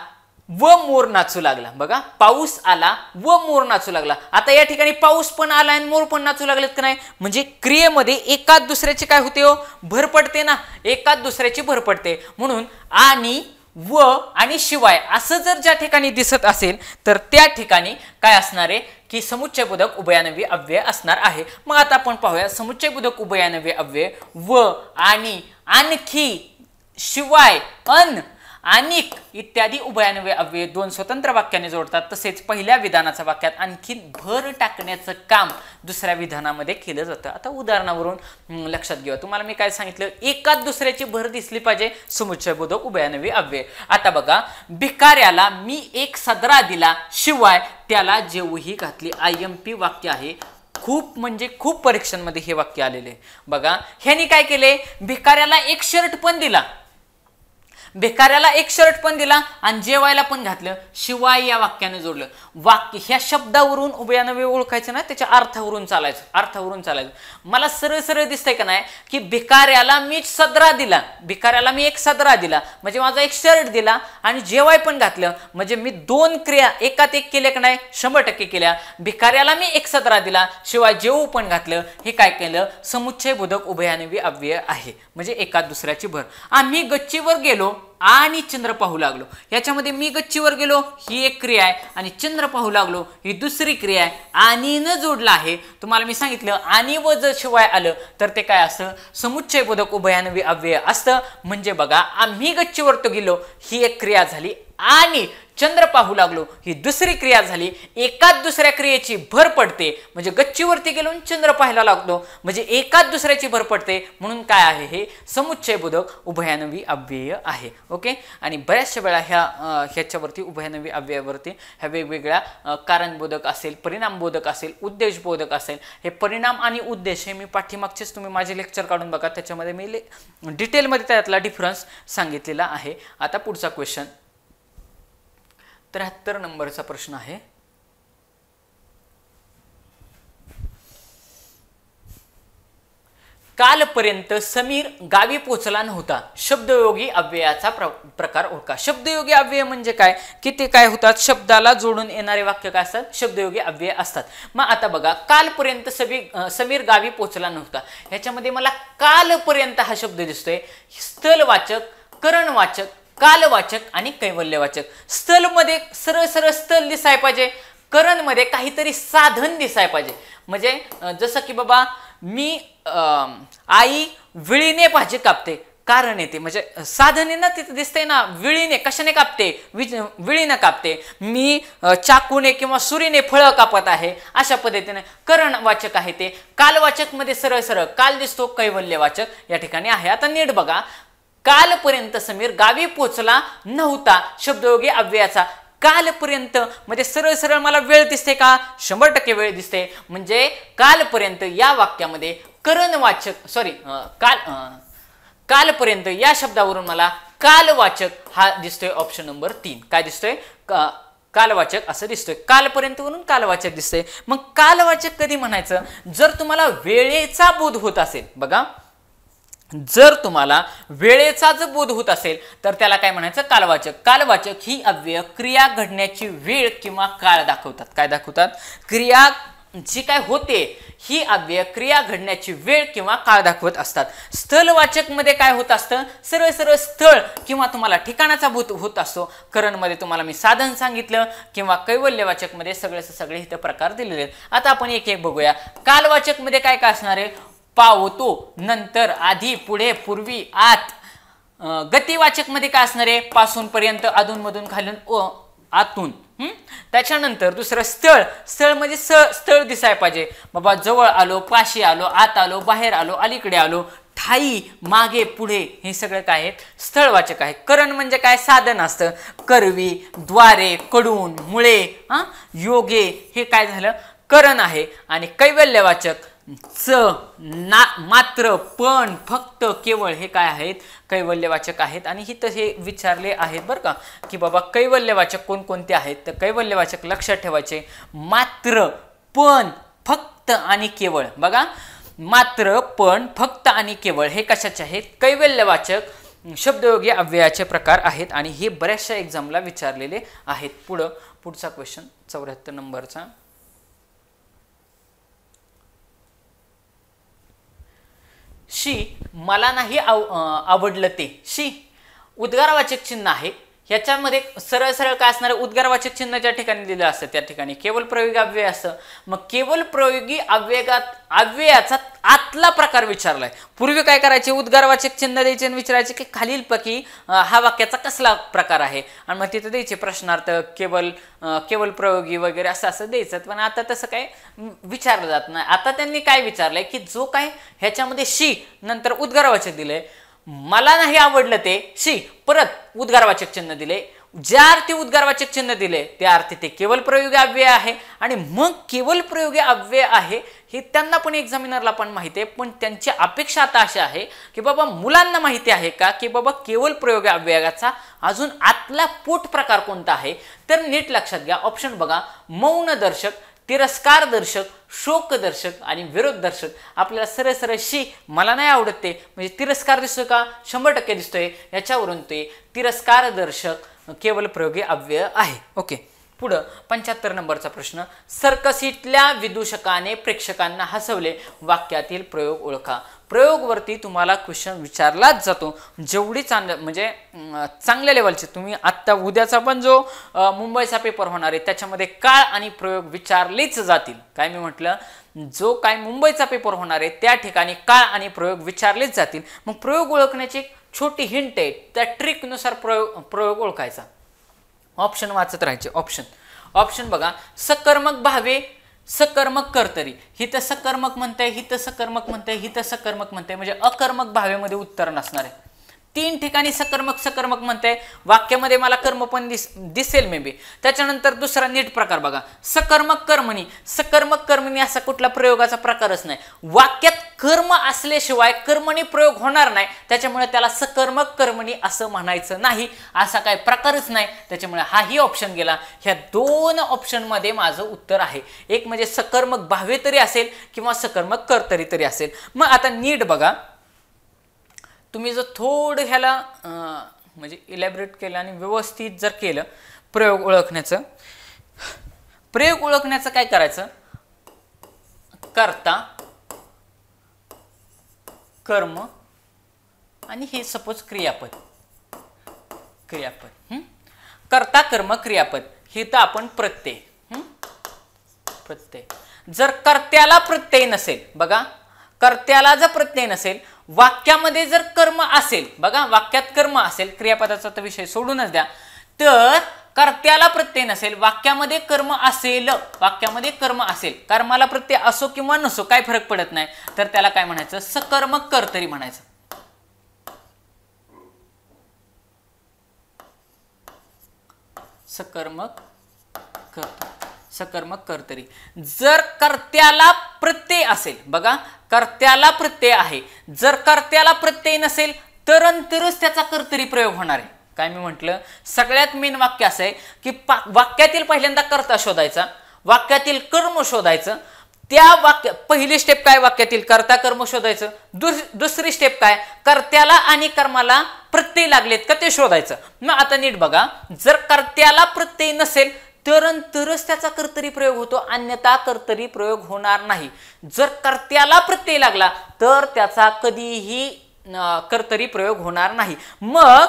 व मोर नाचू लागला बघा पाऊस आला व मोर नाचू लागला आता या ठिकाणी पाऊस पण आला आणि मोर पण नाचू लागलेत का नाही म्हणजे क्रियेमध्ये एकाच दुसऱ्याचे काय होते हो भर पडते ना एकाच दुसऱ्याची भर पडते म्हणून आणि व आणि शिवाय असं जर ज्या ठिकाणी दिसत असेल तर त्या ठिकाणी काय असणार आहे की समुच्चय बोधक उभयानवी अव्यय असणार आहे मग आता आपण पाहूया समुच्चय बोधक उभयानवी अव्यय व आणि आणखी शिवाय अन आणिक इत्यादी उभयान्वय अव्यय दोन स्वतंत्र वाक्याने जोडतात तसेच पहिल्या विधानाच्या वाक्यात आणखी भर टाकण्याचं काम दुसऱ्या विधानामध्ये केलं जातं आता उदाहरणावरून लक्षात घ्या तुम्हाला मी काय सांगितलं एकाच दुसऱ्याची भर दिसली पाहिजे समुच्चय बोधक उभयान्वयी अव्यय आता बघा भिकाऱ्याला मी एक सदरा दिला शिवाय त्याला जेवही घातली आय एम पी वाक्य आहे खूप म्हणजे खूप परीक्षांमध्ये हे वाक्य आलेले बघा ह्यानी काय केले भिकाऱ्याला एक शर्ट पण दिला भिकाऱ्याला एक शर्ट पण दिला आणि जेवायला पण घातलं शिवाय या वाक्यानं जोडलं वाक्य ह्या शब्दावरून नवे ओळखायचं ना त्याच्या अर्थावरून चालायचं अर्थावरून चालायचं मला सरळ सरळ दिसतंय का नाही की भिकाऱ्याला मी सदरा दिला भिकाऱ्याला मी एक सदरा दिला म्हणजे माझा एक शर्ट दिला आणि जेवाय पण घातलं म्हणजे मी दोन क्रिया एकात एक केल्या का नाही शंभर टक्के केल्या भिकाऱ्याला मी एक सदरा दिला शिवाय जेवू पण घातलं हे काय केलं समुच्चय बोधक उभयानवी अव्यय आहे म्हणजे एका दुसऱ्याची भर आम्ही गच्चीवर गेलो आणि चंद्र पाहू लागलो याच्यामध्ये मी गच्चीवर गेलो ही एक क्रिया आहे आणि चंद्र पाहू लागलो ही दुसरी क्रिया आहे आणि न जोडला आहे तुम्हाला मी सांगितलं आणि व जर शिवाय आलं तर ते काय असतं समुच्चय बोधक उभयानवी अव्यय असतं म्हणजे बघा आम्ही गच्चीवर तो गेलो ही एक क्रिया झाली आणि चंद्र पाहू लागलो ही दुसरी क्रिया झाली एकाच दुसऱ्या क्रियेची भर पडते म्हणजे गच्चीवरती गेलून चंद्र पाहायला लागलो म्हणजे एकाच दुसऱ्याची भर पडते म्हणून काय आहे हे समुच्चयबोधक उभयानवी अव्यय आहे ओके आणि बऱ्याचशा वेळा ह्या ह्याच्यावरती उभयानवी अव्ययावरती ह्या वेगवेगळ्या कारणबोधक असेल परिणामबोधक असेल उद्देशबोधक असेल हे परिणाम आणि उद्देश हे मी पाठीमागचेच तुम्ही माझे लेक्चर काढून बघा त्याच्यामध्ये मी डिटेलमध्ये त्यातला डिफरन्स सांगितलेला आहे आता पुढचा क्वेश्चन त्र्याहत्तर नंबरचा प्रश्न आहे कालपर्यंत समीर गावी पोचला नव्हता शब्दयोगी अव्ययाचा प्र प्रकार ओळखा शब्दयोगी अव्यय म्हणजे काय की ते काय होतात शब्दाला जोडून येणारे वाक्य काय असतात शब्दयोगी अव्यय असतात मग आता बघा कालपर्यंत समी समीर गावी पोचला नव्हता ह्याच्यामध्ये मला कालपर्यंत हा शब्द दिसतोय स्थलवाचक करणवाचक कालवाचक आणि कैवल्यवाचक स्थलमध्ये सरळ सरळ स्थल दिसाय पाहिजे करणमध्ये काहीतरी साधन दिसाय पाहिजे म्हणजे जसं की बाबा मी आई विळीने भाजी कापते कारण येते म्हणजे साधने ना तिथं दिसते ना विळीने कशाने कापते विज विळीनं कापते मी चाकूने किंवा सुरीने फळं कापत आहे अशा पद्धतीने करण वाचक आहे ते कालवाचकमध्ये सरळ सरळ काल दिसतो कैवल्यवाचक या ठिकाणी आहे आता नीट बघा कालपर्यंत समीर गावी पोचला नव्हता शब्दयोगी अव्ययाचा कालपर्यंत म्हणजे सरळ सरळ मला वेळ दिसते का शंभर टक्के वेळ दिसते म्हणजे कालपर्यंत या वाक्यामध्ये करणवाचक सॉरी काल कालपर्यंत या शब्दावरून मला कालवाचक हा दिसतोय ऑप्शन नंबर तीन काय दिसतोय का, कालवाचक असं दिसतोय कालपर्यंत वरून कालवाचक दिसतंय मग कालवाचक कधी म्हणायचं जर तुम्हाला वेळेचा बोध होत असेल बघा जर तुम्हाला वेळेचाच बोध होत असेल तर त्याला काय म्हणायचं कालवाचक कालवाचक ही अव्यय क्रिया घडण्याची वेळ किंवा काळ दाखवतात काय दाखवतात क्रिया जी काय होते ही अव्यय क्रिया घडण्याची वेळ किंवा काळ दाखवत असतात मध्ये काय होत असतं सरळ सरळ स्थळ किंवा तुम्हाला ठिकाणाचा भूत होत असतो करणमध्ये तुम्हाला मी साधन सांगितलं किंवा मध्ये सगळे सगळे इथं प्रकार दिलेले आहेत आता आपण एक एक बघूया कालवाचक मध्ये काय काय असणार आहे पावतो नंतर आधी पुढे पूर्वी आत मध्ये काय असणार आहे पासून पासूनपर्यंत अधूनमधून खालून ओ आतून त्याच्यानंतर दुसरं स्थळ स्थळ म्हणजे स स्थळ दिसायला पाहिजे बाबा जवळ आलो पाशी आलो आत आलो बाहेर आलो अलीकडे आलो ठाई मागे पुढे हे सगळं काय आहेत स्थळवाचक आहे करण म्हणजे काय साधन असतं करवी द्वारे कडून मुळे हां योगे हे काय झालं करण आहे आणि कैवल्यवाचक च ना मात्र पण फक्त केवळ हे काय आहेत कैवल्यवाचक आहेत आणि तर हे विचारले आहेत बरं का की बाबा कैवल्यवाचक कोणकोणते आहेत तर कैवल्यवाचक लक्षात ठेवायचे मात्र पण फक्त आणि केवळ बघा मात्र पण फक्त आणि केवळ हे कशाचे आहेत कैवल्यवाचक शब्दयोगी अव्ययाचे प्रकार आहेत आणि हे बऱ्याचशा एक्झामला विचारलेले आहेत पुढं पुढचा क्वेश्चन चौऱ्याहत्तर नंबरचा शी मला नाही आव आवडलं ते शी उद्गारवाचक चिन्ह आहे ह्याच्यामध्ये सरळ सरळ काय असणार उद्गारवाचक चिन्ह ज्या ठिकाणी दिलं असतं त्या ठिकाणी केवळ प्रयोगी अव्यय असतं मग केवळ प्रयोगी अव्यगात अव्ययाचा आतला प्रकार विचारलाय पूर्वी काय करायचे उद्गारवाचक चिन्ह द्यायचे आणि विचारायचे की खालीलपैकी हा वाक्याचा कसला प्रकार आहे आणि मग तिथं द्यायचे प्रश्नार्थ केवळ केवळ प्रयोगी वगैरे असं असं द्यायचं पण आता तसं काय विचारलं जात नाही आता त्यांनी काय विचारलंय की जो काय ह्याच्यामध्ये शी नंतर उद्गारवाचक दिलंय मला नाही आवडलं ते सी परत उद्गारवाचक चिन्ह दिले ज्या अर्थी उद्गारवाचक चिन्ह दिले त्या अर्थी ते केवळ प्रयोगी अव्यय आहे आणि मग केवळ प्रयोगी अव्यय आहे हे त्यांना पण एक्झामिनरला पण माहिती आहे पण त्यांची अपेक्षा आता अशी आहे की बाबा मुलांना माहिती आहे का की बाबा केवळ प्रयोग अव्ययाचा अजून आतला पोट प्रकार कोणता आहे तर नीट लक्षात घ्या ऑप्शन बघा मौन दर्शक तिरस्कार शोक शोकदर्शक आणि विरोध दर्शक आपल्याला सरळ सरळ शी मला नाही आवडत ते म्हणजे तिरस्कार दिसतो का शंभर टक्के दिसतोय याच्यावरून ते तिरस्कारदर्शक केवळ प्रयोगी अव्यय आहे ओके पुढं पंच्याहत्तर नंबरचा प्रश्न सर्कसीतल्या विदूषकाने प्रेक्षकांना हसवले वाक्यातील प्रयोग ओळखा प्रयोगवरती तुम्हाला क्वेश्चन विचारलाच जातो जेवढी चांग म्हणजे चांगल्या लेवलचे तुम्ही आत्ता उद्याचा पण जो मुंबईचा पेपर होणार आहे त्याच्यामध्ये काळ आणि प्रयोग विचारलेच जातील काय मी म्हटलं जो काय मुंबईचा पेपर होणार आहे त्या ठिकाणी काळ आणि प्रयोग विचारलेच जातील मग प्रयोग ओळखण्याची छोटी हिंट आहे त्या ट्रिकनुसार प्रयोग प्रयोग ओळखायचा ऑप्शन वाचत राहायचे ऑप्शन ऑप्शन बघा सकर्मक भावे सकर्मक कर्तरी हित सकर्मक म्हणते हित सकर्मक म्हणते हित सकर्मक म्हणते म्हणजे अकर्मक भावेमध्ये उत्तर नसणार आहे तीन ठिकाणी सकर्मक सकर्मक म्हणते वाक्यामध्ये मला कर्म पण दिस दिसेल मे बी त्याच्यानंतर दुसरा नीट प्रकार बघा सकर्मक कर्मणी सकर्मक कर्मणी असा कुठला प्रयोगाचा प्रकारच नाही वाक्यात कर्म असल्याशिवाय कर्मणी प्रयोग होणार नाही त्याच्यामुळे त्याला सकर्मक कर्मणी असं म्हणायचं नाही असा काय प्रकारच नाही त्याच्यामुळे हाही ऑप्शन गेला ह्या दोन ऑप्शनमध्ये माझं उत्तर आहे एक म्हणजे सकर्मक भावे तरी असेल किंवा सकर्मक कर्तरी तरी असेल मग आता नीट बघा तुम्ही जर थोडं ह्याला म्हणजे इलॅबरेट केलं आणि व्यवस्थित जर केलं प्रयोग ओळखण्याचं प्रयोग ओळखण्याचं काय करायचं करता कर्म आणि हे सपोज क्रियापद क्रियापद कर्ता कर्म क्रियापद हे तर आपण प्रत्यय प्रत्यय जर कर्त्याला प्रत्यय नसेल बघा कर्त्याला जर प्रत्यय नसेल वाक्यामध्ये जर कर्म असेल बघा वाक्यात कर्म असेल क्रियापदाचा तर विषय सोडूनच द्या तर कर्त्याला प्रत्यय नसेल वाक्यामध्ये कर्म असेल वाक्यामध्ये कर्म असेल कर्माला प्रत्यय असो किंवा नसो काय फरक पडत नाही तर त्याला काय म्हणायचं सकर्मक कर्तरी म्हणायचं सकर्मक कर्तरी सकर्मक कर्तरी जर कर्त्याला प्रत्यय असेल बघा कर्त्याला प्रत्यय आहे जर कर्त्याला प्रत्यय नसेल तरंतरच त्याचा कर्तरी प्रयोग होणार आहे काय मी म्हटलं सगळ्यात मेन वाक्य असं आहे की वाक्यातील पहिल्यांदा कर्ता शोधायचा वाक्यातील कर्म शोधायचं त्या वाक्य पहिली स्टेप काय वाक्यातील कर्ता कर्म शोधायचं दुस दुसरी स्टेप काय कर्त्याला आणि कर्माला प्रत्यय लागलेत का ते शोधायचं मग आता नीट बघा जर कर्त्याला प्रत्यय नसेल तरन तरच त्याचा कर्तरी प्रयोग होतो अन्यथा कर्तरी प्रयोग होणार नाही जर कर्त्याला प्रत्यय लागला तर त्याचा कधीही कर्तरी प्रयोग होणार नाही मग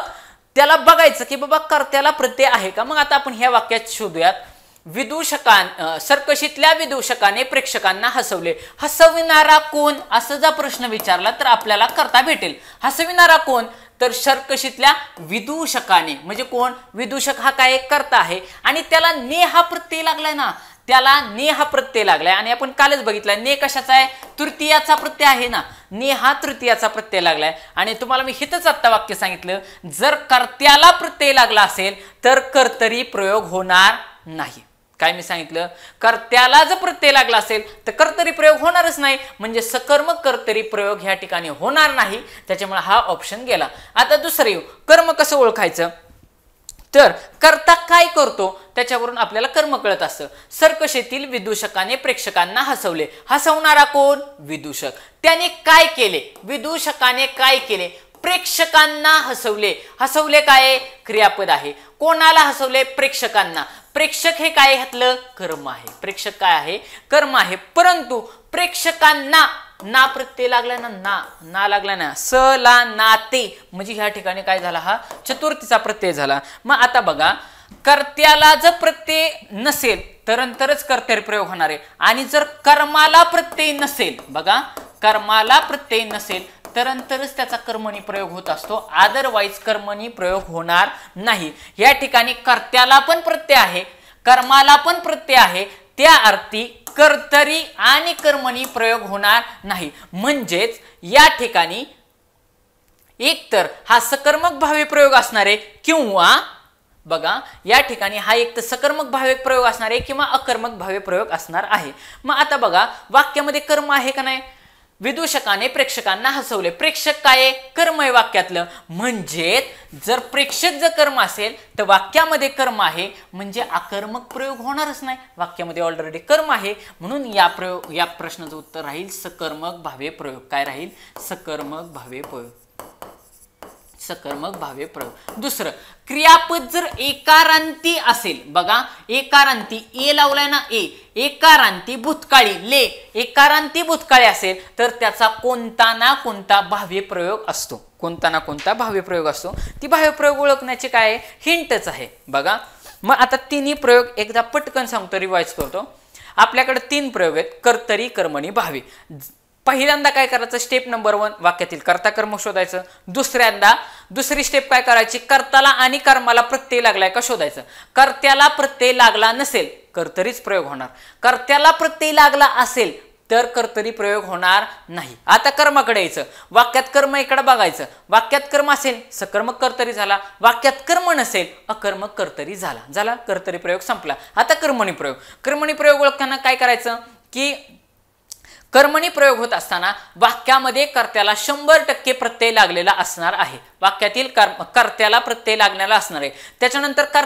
त्याला बघायचं की बाबा कर्त्याला प्रत्यय आहे का मग आता आपण ह्या वाक्यात शोधूयात विदूषकां सर्कशीतल्या विदूषकाने प्रेक्षकांना हसवले हसविणारा कोण असा जर प्रश्न विचारला तर आपल्याला करता भेटेल हसविणारा कोण तर शर्कशीतल्या विदूषकाने म्हणजे कोण विदूषक हा काय करता आहे आणि त्याला ने हा प्रत्यय लागलाय ना त्याला ने हा प्रत्यय लागलाय आणि आपण कालच बघितलाय ने कशाचा आहे तृतीयाचा प्रत्यय आहे ना ने हा तृतीयाचा प्रत्यय लागलाय आणि तुम्हाला मी हितच आत्ता वाक्य सांगितलं जर कर्त्याला प्रत्यय लागला असेल तर कर्तरी प्रयोग होणार नाही काय मी सांगितलं कर्त्याला जर प्रत्यय लागला असेल तर कर्तरी प्रयोग होणारच नाही म्हणजे सकर्म कर्तरी प्रयोग ह्या ठिकाणी होणार नाही त्याच्यामुळे हा ऑप्शन गेला आता दुसरं येऊ कर्म कसं ओळखायचं तर कर्ता काय करतो त्याच्यावरून आपल्याला कर्म कळत असतं सर्कशेतील विदूषकाने प्रेक्षकांना हसवले हसवणारा कोण विदूषक त्याने काय केले विदूषकाने काय केले प्रेक्षकांना हसवले हसवले काय क्रियापद आहे कोणाला हसवले प्रेक्षकांना प्रेक्षक हे काय हातलं कर्म आहे प्रेक्षक काय आहे कर्म आहे परंतु प्रेक्षकांना ना प्रत्यय लागला ना ना ना लागला ना स ला नाते म्हणजे ह्या ठिकाणी काय झाला हा चतुर्थीचा प्रत्यय झाला मग आता बघा कर्त्याला जर प्रत्यय नसेल तर नंतरच कर्त्यार प्रयोग होणार आहे आणि जर कर्माला प्रत्यय नसेल बघा कर्माला प्रत्यय नसेल नंतरच त्याचा कर्मणी प्रयोग होत असतो अदरवाईज कर्मणी प्रयोग होणार नाही या ठिकाणी कर्त्याला पण प्रत्यय आहे कर्माला पण प्रत्यय आहे त्या अर्थी कर्तरी आणि कर्मणी प्रयोग होणार नाही म्हणजेच या ठिकाणी एकतर हा सकर्मक भावे प्रयोग असणारे किंवा बघा या ठिकाणी हा एक तर सकर्मक भावे प्रयोग असणार आहे किंवा अकर्मक भावे प्रयोग असणार आहे मग आता बघा वाक्यामध्ये कर्म आहे का नाही विदूषकाने प्रेक्षकांना हसवले प्रेक्षक काय कर्म आहे वाक्यातलं म्हणजे जर प्रेक्षक जर कर्म असेल तर वाक्यामध्ये कर्म आहे म्हणजे आकर्मक प्रयोग होणारच नाही वाक्यामध्ये ऑलरेडी कर्म आहे म्हणून या प्रयोग या प्रश्नाचं उत्तर राहील सकर्मक भावे प्रयोग काय राहील सकर्मक भावे प्रयोग सकर्मक भावे प्रयोग दुसरं क्रियापद जर एकारांती असेल बघा एकारांती ए लावलाय ना ए एकारांती भूतकाळी ले एकारांती भूतकाळी असेल तर त्याचा कोणता ना कोणता भाव्य प्रयोग असतो कोणता ना कोणता भाव्य प्रयोग असतो ती भाव्य प्रयोग ओळखण्याची काय हिंटच आहे बघा मग आता तिन्ही प्रयोग एकदा पटकन सांगतो रिवाईज करतो आपल्याकडे तीन प्रयोग आहेत कर्तरी कर्मणी भावी पहिल्यांदा काय करायचं स्टेप नंबर वन वाक्यातील कर्ता कर्म शोधायचं दुसऱ्यांदा दुसरी स्टेप काय करायची कर्ताला आणि कर्माला प्रत्यय लागलाय का शोधायचं कर्त्याला प्रत्यय लागला नसेल कर्तरीच प्रयोग होणार कर्त्याला प्रत्यय लागला असेल तर कर्तरी प्रयोग होणार नाही आता कर्माकडे यायचं वाक्यात कर्म इकडे बघायचं वाक्यात कर्म असेल सकर्मक कर्तरी झाला वाक्यात कर्म नसेल अकर्मक कर्तरी झाला झाला कर्तरी प्रयोग संपला आता कर्मणी प्रयोग कर्मणी प्रयोग ओळखताना काय करायचं की कर्मणी प्रयोग होत असताना वाक्यामध्ये कर्त्याला शंभर टक्के प्रत्यय लागलेला असणार आहे वाक्यातील कर्म कर्त्याला प्रत्यय लागण्याला असणार आहे त्याच्यानंतर कर्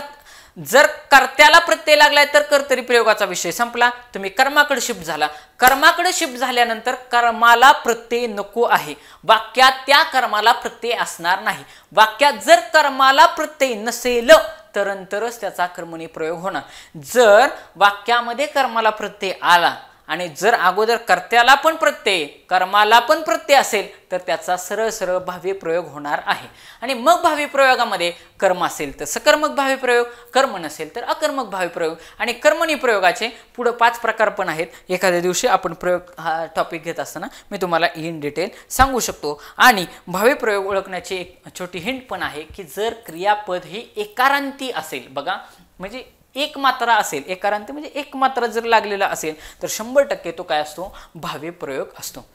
जर कर्त्याला प्रत्यय लागलाय तर कर्तरी प्रयोगाचा विषय संपला तुम्ही कर्माकडे शिफ्ट झाला कर्माकडे शिफ्ट झाल्यानंतर कर्माला प्रत्यय नको आहे वाक्यात त्या कर्माला प्रत्यय असणार नाही वाक्यात जर कर्माला प्रत्यय नसेल नंतरच त्याचा कर्मणी प्रयोग होणार जर वाक्यामध्ये कर्माला प्रत्यय आला आणि जर अगोदर कर्त्याला पण प्रत्यय कर्माला पण प्रत्यय असेल तर त्याचा सरळ सरळ भावी प्रयोग होणार आहे आणि मग भावी प्रयोगामध्ये कर्म असेल तर सकर्मक भावी प्रयोग कर्म नसेल तर अकर्मक भावी प्रयोग आणि कर्मणी प्रयोगाचे पुढं पाच प्रकार पण आहेत एखाद्या दिवशी आपण प्रयोग हा टॉपिक घेत असताना मी तुम्हाला इन डिटेल सांगू शकतो आणि भावी प्रयोग ओळखण्याची एक छोटी हिंट पण आहे की जर क्रियापद ही एकारांती असेल बघा म्हणजे एक मात्रा असेल एकारांत म्हणजे एक मात्रा जर लागलेला असेल तर शंभर टक्के तो काय असतो भावे प्रयोग असतो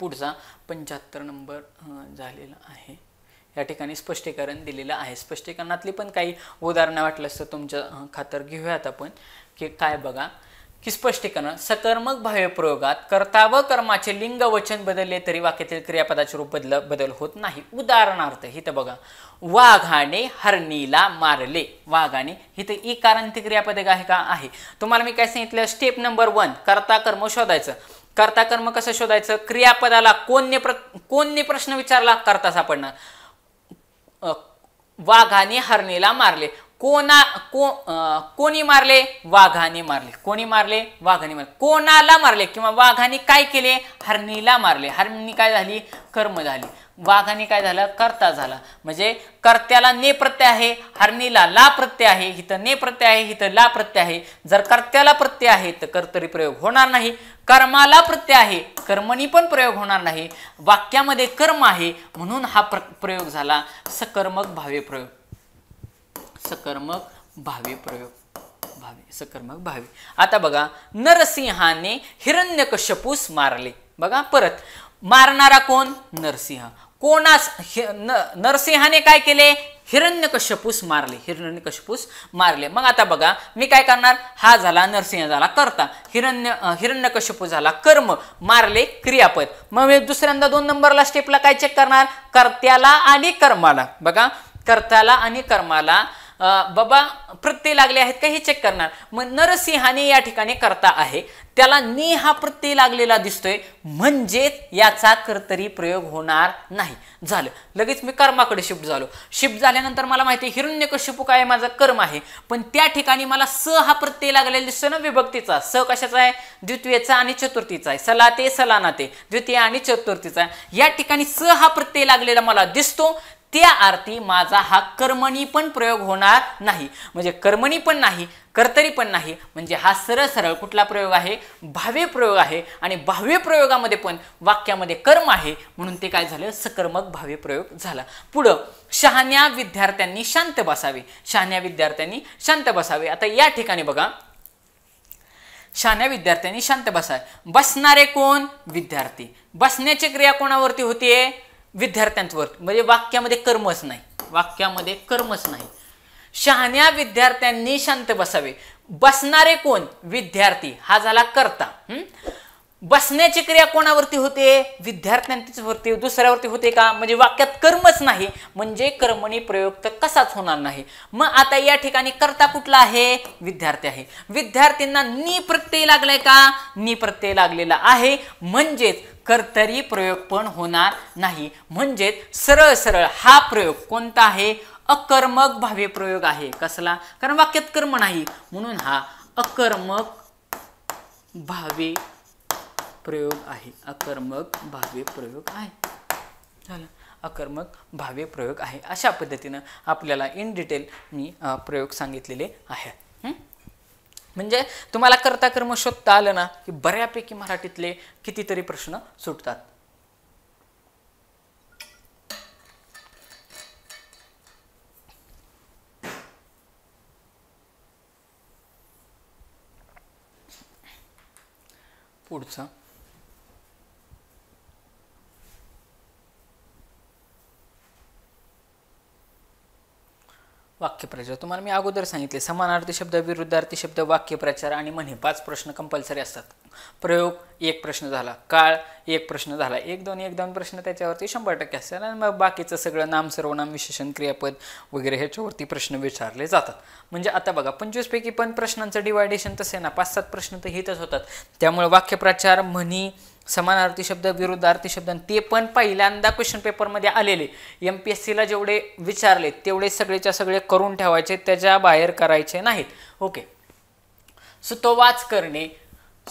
पुढचा पंच्याहत्तर नंबर झालेला आहे या ठिकाणी स्पष्टीकरण दिलेलं आहे स्पष्टीकरणातली पण काही उदाहरणं वाटलं असतं तुमच्या खातर घेऊयात आपण की काय बघा की स्पष्टीकरण सकर्मक भाव्य प्रयोगात कर्ता व कर्माचे लिंग वचन बदलले तरी वाक्यातील क्रियापदाचे रूप बदल बदल होत नाही उदाहरणार्थ इथं बघा वाघाने हरणीला मारले वाघाने इथं ई ती क्रियापद आहे का आहे तुम्हाला मी काय सांगितलं स्टेप नंबर वन कर्ता कर्म शोधायचं कर्ता कर्म कसं शोधायचं क्रियापदाला कोणने प्र कोणने प्रश्न विचारला कर्ता सापडणार वाघाने हरणीला मारले कोणा को कोणी मारले वाघाने मारले कोणी मारले वाघाने मारले कोणाला मारले किंवा वाघाने काय केले हरणीला मारले हरणी काय झाली कर्म झाली वाघाने काय झालं कर्ता झाला म्हणजे कर्त्याला ने प्रत्यय आहे हरणीला ला प्रत्यय आहे इथं ने प्रत्यय आहे इथं ला प्रत्यय आहे जर कर्त्याला प्रत्यय आहे तर कर्तरी प्रयोग होणार नाही कर्माला प्रत्यय आहे कर्मणी पण प्रयोग होणार नाही वाक्यामध्ये कर्म आहे म्हणून हा प्र प्रयोग झाला सकर्मक भावे प्रयोग सकर्मक भावे प्रयोग भावे सकर्मक भावे आता बघा नरसिंहाने हिरण्यकश्यपूस मारले बघा परत मारणारा कोण नरसिंह कोणास नरसिंहाने काय केले हिरण्यकश्यपूस मारले हिरण्यकशपूस मारले मग आता बघा मी काय करणार हा झाला नरसिंह झाला करता हिरण्य हिरण्यकशपू झाला कर्म मारले क्रियापद मग मी दुसऱ्यांदा दोन नंबरला स्टेपला काय चेक करणार कर्त्याला आणि कर्माला बघा कर्त्याला आणि कर्माला बाबा प्रत्यय लागले आहेत का हे चेक करणार मग नरसिंहाने या ठिकाणी करता आहे त्याला नी हा प्रत्यय लागलेला दिसतोय म्हणजेच याचा कर्तरी प्रयोग होणार नाही झालं लगेच मी कर्माकडे शिफ्ट झालो शिफ्ट झाल्यानंतर मला माहिती आहे हिरण्यकशिपू काय माझा कर्म आहे पण त्या ठिकाणी मला स हा प्रत्यय लागलेला दिसतोय ना विभक्तीचा स कशाचा आहे द्वितीयचा आणि चतुर्थीचा आहे सला ते सलानाते द्वितीय आणि चतुर्थीचा या ठिकाणी स हा प्रत्यय लागलेला मला दिसतो त्या आरती माझा हा कर्मणी पण प्रयोग होणार नाही म्हणजे कर्मणी पण नाही कर्तरी पण नाही म्हणजे हा सरळ सरळ कुठला प्रयोग आहे भावे प्रयोग आहे आणि भाव्य प्रयोगामध्ये पण वाक्यामध्ये कर्म आहे म्हणून ते काय झालं सकर्मक भावे प्रयोग झाला पुढं शहाण्या विद्यार्थ्यांनी शांत बसावे शहाण्या विद्यार्थ्यांनी शांत बसावे आता या ठिकाणी बघा शहाण्या विद्यार्थ्यांनी शांत बसावे बसणारे कोण विद्यार्थी बसण्याची क्रिया कोणावरती होतीये विद्यार्थ्यांवर म्हणजे वाक्यामध्ये कर्मच नाही वाक्यामध्ये कर्मच नाही शहाण्या विद्यार्थ्यांनी शांत बसावे बसणारे कोण विद्यार्थी हा झाला करता बसण्याची क्रिया कोणावरती होते वरती दुसऱ्यावरती होते का म्हणजे वाक्यात कर्मच नाही म्हणजे कर्मणी प्रयोग तर कसाच होणार नाही मग आता या ठिकाणी कर्ता कुठला आहे विद्यार्थी आहे विद्यार्थ्यांना नी प्रत्यय लागलाय का नी प्रत्यय लागलेला आहे म्हणजेच कर्तरी प्रयोग पण होणार नाही म्हणजेच सरळ सरळ हा प्रयोग कोणता आहे अकर्मक भावे प्रयोग आहे कसला कारण वाक्यात कर्म नाही म्हणून हा अकर्मक भावे प्रयोग आहे अकर्मक भाव्य प्रयोग आहे झालं अकर्मक भाव्य प्रयोग आहे अशा पद्धतीनं आपल्याला इन डिटेल मी प्रयोग सांगितलेले आहेत म्हणजे तुम्हाला करता कर्म शोधता आलं ना की बऱ्यापैकी मराठीतले कितीतरी प्रश्न सुटतात पुढचं वाक्यप्रचार तुम्हाला मी अगोदर सांगितले समानार्थी शब्द विरुद्धार्थी शब्द वाक्यप्रचार आणि म्हणे पाच प्रश्न कंपल्सरी असतात प्रयोग एक प्रश्न झाला काळ एक प्रश्न झाला एक दोन एक दोन प्रश्न त्याच्यावरती शंभर टक्के असतात आणि मग बाकीचं सगळं नाम सर्वनाम विशेषण क्रियापद वगैरे ह्याच्यावरती प्रश्न विचारले जातात म्हणजे आता बघा पंचवीसपैकी पण प्रश्नांचं डिवायडेशन तसे ना पाच सात प्रश्न तर हितच होतात त्यामुळे वाक्यप्रचार म्हणी समानार्थी शब्द विरुद्धार्थी शब्द ते पण पहिल्यांदा क्वेश्चन पेपरमध्ये आलेले एम पी एस सीला जेवढे विचारले तेवढे सगळेच्या सगळे करून ठेवायचे त्याच्या बाहेर करायचे नाहीत ओके सुतोवाच करणे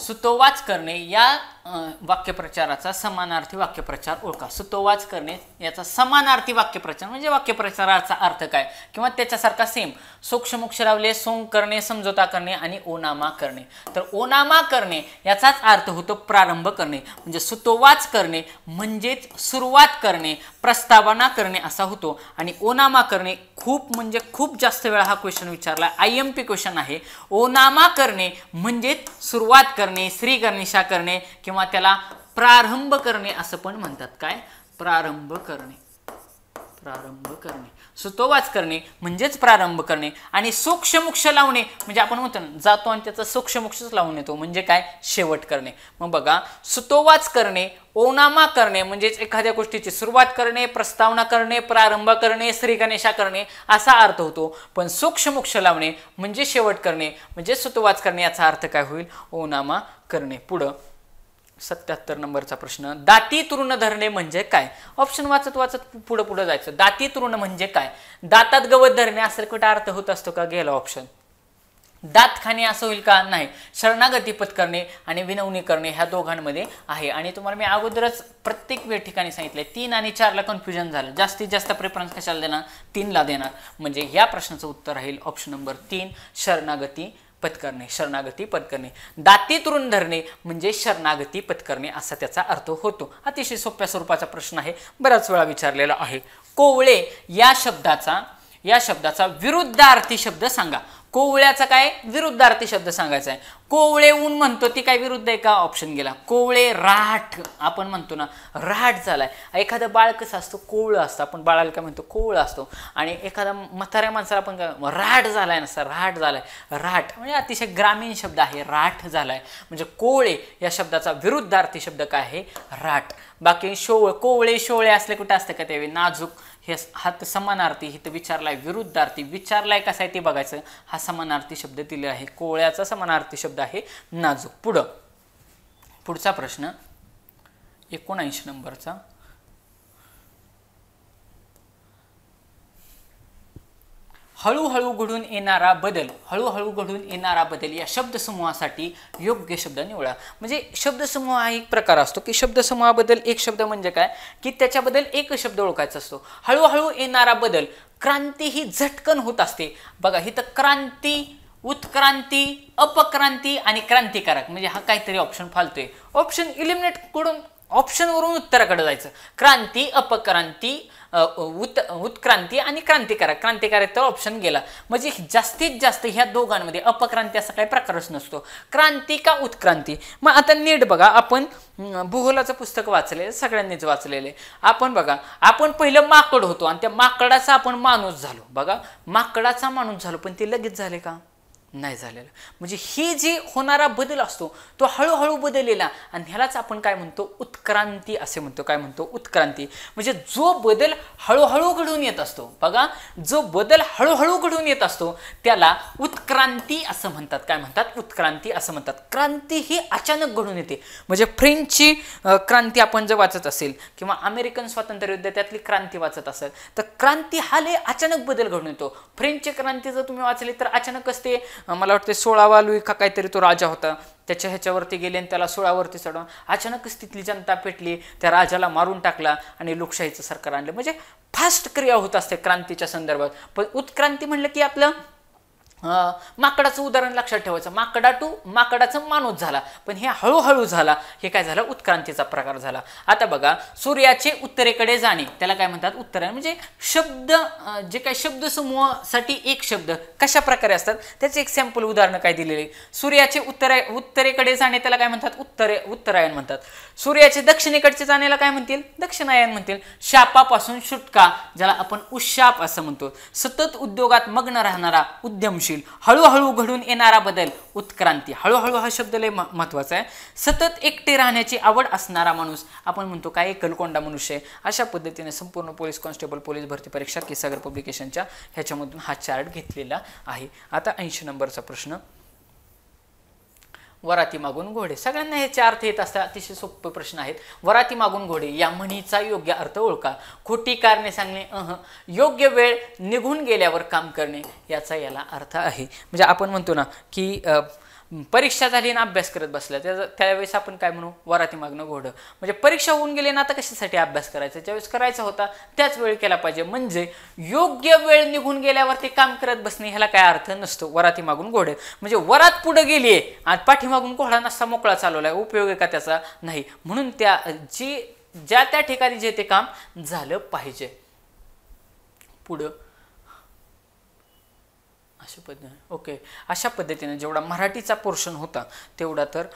सुतोवाच करणे या वाक्यप्रचाराचा समानार्थी वाक्यप्रचार ओळखा सुतोवाच करणे याचा समानार्थी वाक्यप्रचार म्हणजे वाक्यप्रचाराचा अर्थ काय किंवा त्याच्यासारखा सेम सूक्ष्मोक्षरावले सोंग करणे समजोता करणे आणि ओनामा करणे तर ओनामा करणे याचाच अर्थ होतो प्रारंभ करणे म्हणजे सुतोवाच करणे म्हणजेच सुरुवात करणे प्रस्तावना करणे असा होतो आणि ओनामा करणे खूप म्हणजे खूप जास्त वेळा हा क्वेश्चन विचारला आय एम पी क्वेश्चन आहे ओनामा करणे म्हणजेच सुरुवात करणे श्रीगणेशा करणे किंवा किंवा त्याला प्रारंभ करणे असं पण म्हणतात काय प्रारंभ करणे प्रारंभ करणे सुतोवाच करणे म्हणजेच प्रारंभ करणे आणि सूक्ष्मोक्ष लावणे म्हणजे आपण म्हणतो ना जातो आणि त्याचा सोक्षमुक्षच लावून येतो म्हणजे काय शेवट करणे मग बघा सुतोवाच करणे ओनामा करणे म्हणजेच एखाद्या गोष्टीची सुरुवात करणे प्रस्तावना करणे प्रारंभ करणे श्री गणेशा करणे असा अर्थ होतो पण सूक्ष्मोक्ष लावणे म्हणजे शेवट करणे म्हणजे सुतोवाच करणे याचा अर्थ काय होईल ओनामा करणे पुढं सत्याहत्तर नंबरचा प्रश्न दाती तृण धरणे म्हणजे काय ऑप्शन वाचत वाचत पुढे पुढे जायचं दाती तृण म्हणजे काय दातात गवत धरणे असं कुठं अर्थ होत असतो का गेला ऑप्शन दात खाणे असं होईल का नाही शरणागती पत्करणे आणि विनवणी करणे ह्या दोघांमध्ये आहे आणि तुम्हाला मी अगोदरच प्रत्येक वेळ ठिकाणी सांगितले तीन आणि चारला कन्फ्युजन झालं जास्तीत जास्त प्रेफरन्स कशाला देणार तीनला देणार म्हणजे या प्रश्नाचं उत्तर राहील ऑप्शन नंबर तीन शरणागती पत्करणे शरणागती पत्करणे दाती तुरुण धरणे म्हणजे शरणागती पत्करणे असा त्याचा अर्थ होतो अतिशय सोप्या स्वरूपाचा प्रश्न आहे बऱ्याच वेळा विचारलेला आहे कोवळे या शब्दाचा या शब्दाचा विरुद्धार्थी शब्द सांगा कोवळ्याचा काय विरुद्धार्थी शब्द सांगायचा आहे कोवळे ऊन म्हणतो ती काय विरुद्ध आहे का ऑप्शन गेला कोवळे राठ आपण म्हणतो ना राठ झाला आहे एखादं बाळ कसं असतो कोवळं असतं आपण बाळाला काय म्हणतो कोवळं असतो आणि एखादा म्हाताऱ्या माणसाला आपण काय राठ झाला आहे नसता राठ झाला आहे राठ म्हणजे अतिशय ग्रामीण शब्द आहे राठ झाला आहे म्हणजे कोवळे या शब्दाचा विरुद्धार्थी शब्द काय आहे राठ बाकी शोळ कोवळे शोळे असले कुठे असते का त्यावेळी नाजूक हे हात समानार्थी इथं विचारलाय विरुद्धार्थी विचारलाय कसा आहे ते बघायचं हा समानार्थी शब्द दिलेला आहे कोळ्याचा समानार्थी शब्द आहे नाजूक पुढं पुढचा प्रश्न एकोणऐंशी नंबरचा हळूहळू घडून येणारा बदल हळूहळू घडून येणारा बदल या शब्दसमूहासाठी योग्य शब्द निवडा म्हणजे शब्दसमूह हा एक प्रकार असतो की शब्दसमूहाबद्दल एक शब्द म्हणजे काय की त्याच्याबद्दल एक शब्द ओळखायचा असतो हळूहळू येणारा बदल क्रांती ही झटकन होत असते बघा ही तर क्रांती उत्क्रांती अपक्रांती आणि क्रांतिकारक म्हणजे हा काहीतरी ऑप्शन फालतोय ऑप्शन इलिमिनेट करून ऑप्शनवरून उत्तराकडे जायचं क्रांती अपक्रांती उत उत्क्रांती आणि क्रांतिकारक क्रांतिकारक तर ऑप्शन गेला म्हणजे जास्तीत जास्त ह्या दोघांमध्ये अपक्रांती असा काही प्रकारच नसतो क्रांती का उत्क्रांती मग आता नीट बघा आपण भूगोलाचं पुस्तक वाचले सगळ्यांनीच वाचलेले आपण बघा आपण पहिलं माकड होतो आणि त्या माकडाचा आपण माणूस झालो बघा माकडाचा माणूस झालो पण ते लगेच झाले का नाही झालेलं म्हणजे ही जी होणारा बदल असतो तो हळूहळू बदललेला आणि ह्यालाच आपण काय म्हणतो उत्क्रांती असे म्हणतो काय म्हणतो उत्क्रांती म्हणजे जो बदल हळूहळू घडून येत असतो बघा जो बदल हळूहळू घडून येत असतो त्याला उत्क्रांती असं म्हणतात काय म्हणतात उत्क्रांती असं म्हणतात क्रांती ही अचानक घडून येते म्हणजे फ्रेंचची क्रांती आपण जर वाचत असेल किंवा अमेरिकन स्वातंत्र्ययुद्ध त्यातली क्रांती वाचत असेल तर क्रांती हा लय अचानक बदल घडून येतो फ्रेंचची क्रांती जर तुम्ही वाचली तर अचानक असते मला वाटते सोळावा लुई का काहीतरी तो राजा होता त्याच्या ह्याच्यावरती गेले आणि त्याला सोळावरती चढवून अचानकच तिथली जनता पेटली त्या राजाला मारून टाकला आणि लोकशाहीचं सरकार आणलं म्हणजे फास्ट क्रिया होत असते क्रांतीच्या संदर्भात पण उत्क्रांती म्हणलं की आपलं माकडाचं उदाहरण लक्षात ठेवायचं माकडा टू माकडाचं माणूस झाला पण हे हळूहळू झाला हे काय झालं उत्क्रांतीचा प्रकार झाला आता बघा सूर्याचे उत्तरेकडे जाणे त्याला काय म्हणतात उत्तरायण म्हणजे शब्द जे काय शब्दसमूहासाठी एक शब्द कशा प्रकारे असतात त्याचे एक सॅम्पल उदाहरणं काय दिलेले सूर्याचे उत्तराय उत्तरेकडे जाणे त्याला काय म्हणतात उत्तरे उत्तरायण म्हणतात सूर्याचे दक्षिणेकडचे जाण्याला काय म्हणतील दक्षिणायन म्हणतील शापापासून सुटका ज्याला आपण उशाप असं म्हणतो सतत उद्योगात मग्न राहणारा उद्यमशील हळूहळू घडून येणारा बदल उत्क्रांती हळूहळू हा शब्द लय महत्त्वाचा आहे सतत एकटे राहण्याची आवड असणारा माणूस आपण म्हणतो काय कलकोंडा मनुष्य अशा पद्धतीने संपूर्ण पोलीस कॉन्स्टेबल पोलीस भरती परीक्षा केसागर पब्लिकेशनच्या ह्याच्यामधून हा चार्ट घेतलेला आहे आता ऐंशी नंबरचा प्रश्न वराती मागून घोडे सगळ्यांना ह्याचे अर्थ येत असतात अतिशय सोपे प्रश्न आहेत वराती मागून घोडे या म्हणीचा योग्य अर्थ ओळखा खोटी कारणे सांगणे अह योग्य वेळ निघून गेल्यावर काम करणे याचा याला अर्थ आहे म्हणजे आपण म्हणतो ना की परीक्षा झाली ना अभ्यास करत बसला त्या त्यावेळेस आपण काय म्हणू वराती मागणं घोडं म्हणजे परीक्षा होऊन गेली ना आता कशासाठी अभ्यास करायचा ज्यावेळेस करायचा होता त्याच वेळ केला पाहिजे म्हणजे योग्य वेळ निघून गेल्यावरती काम करत बसणे ह्याला काय अर्थ नसतो वराती मागून घोडे म्हणजे वरात पुढे गेली आहे आणि पाठीमागून घोडा नसता मोकळा चालवला आहे उपयोग आहे का त्याचा नाही म्हणून त्या जी ज्या त्या ठिकाणी जे ते काम झालं पाहिजे पुढं अशा पद्धतीने ओके अशा पद्धतीने जेवढा मराठीचा पोर्शन होता तेवढा तर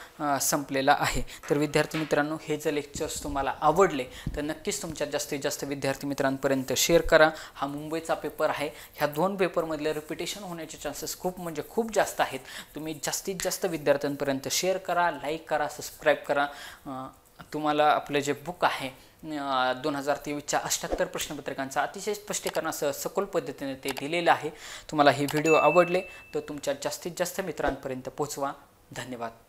संपलेला आहे तर विद्यार्थी मित्रांनो हे जर लेक्चर्स तुम्हाला आवडले तर नक्कीच तुमच्या जास्तीत जास्त विद्यार्थी मित्रांपर्यंत शेअर करा हा मुंबईचा पेपर आहे ह्या दोन पेपरमधले रिपिटेशन होण्याचे चान्सेस खूप म्हणजे खूप जास्त आहेत तुम्ही जास्तीत जास्त विद्यार्थ्यांपर्यंत शेअर करा लाईक करा सबस्क्राईब करा तुम्हाला आपलं जे बुक आहे दोन हजार तेवीसच्या अष्ट्याहत्तर प्रश्नपत्रकांचा अतिशय स्पष्टीकरणासह सखोल पद्धतीने ते दिलेलं आहे तुम्हाला हे व्हिडिओ आवडले तर तुमच्या जास्तीत जास्त मित्रांपर्यंत पोहोचवा धन्यवाद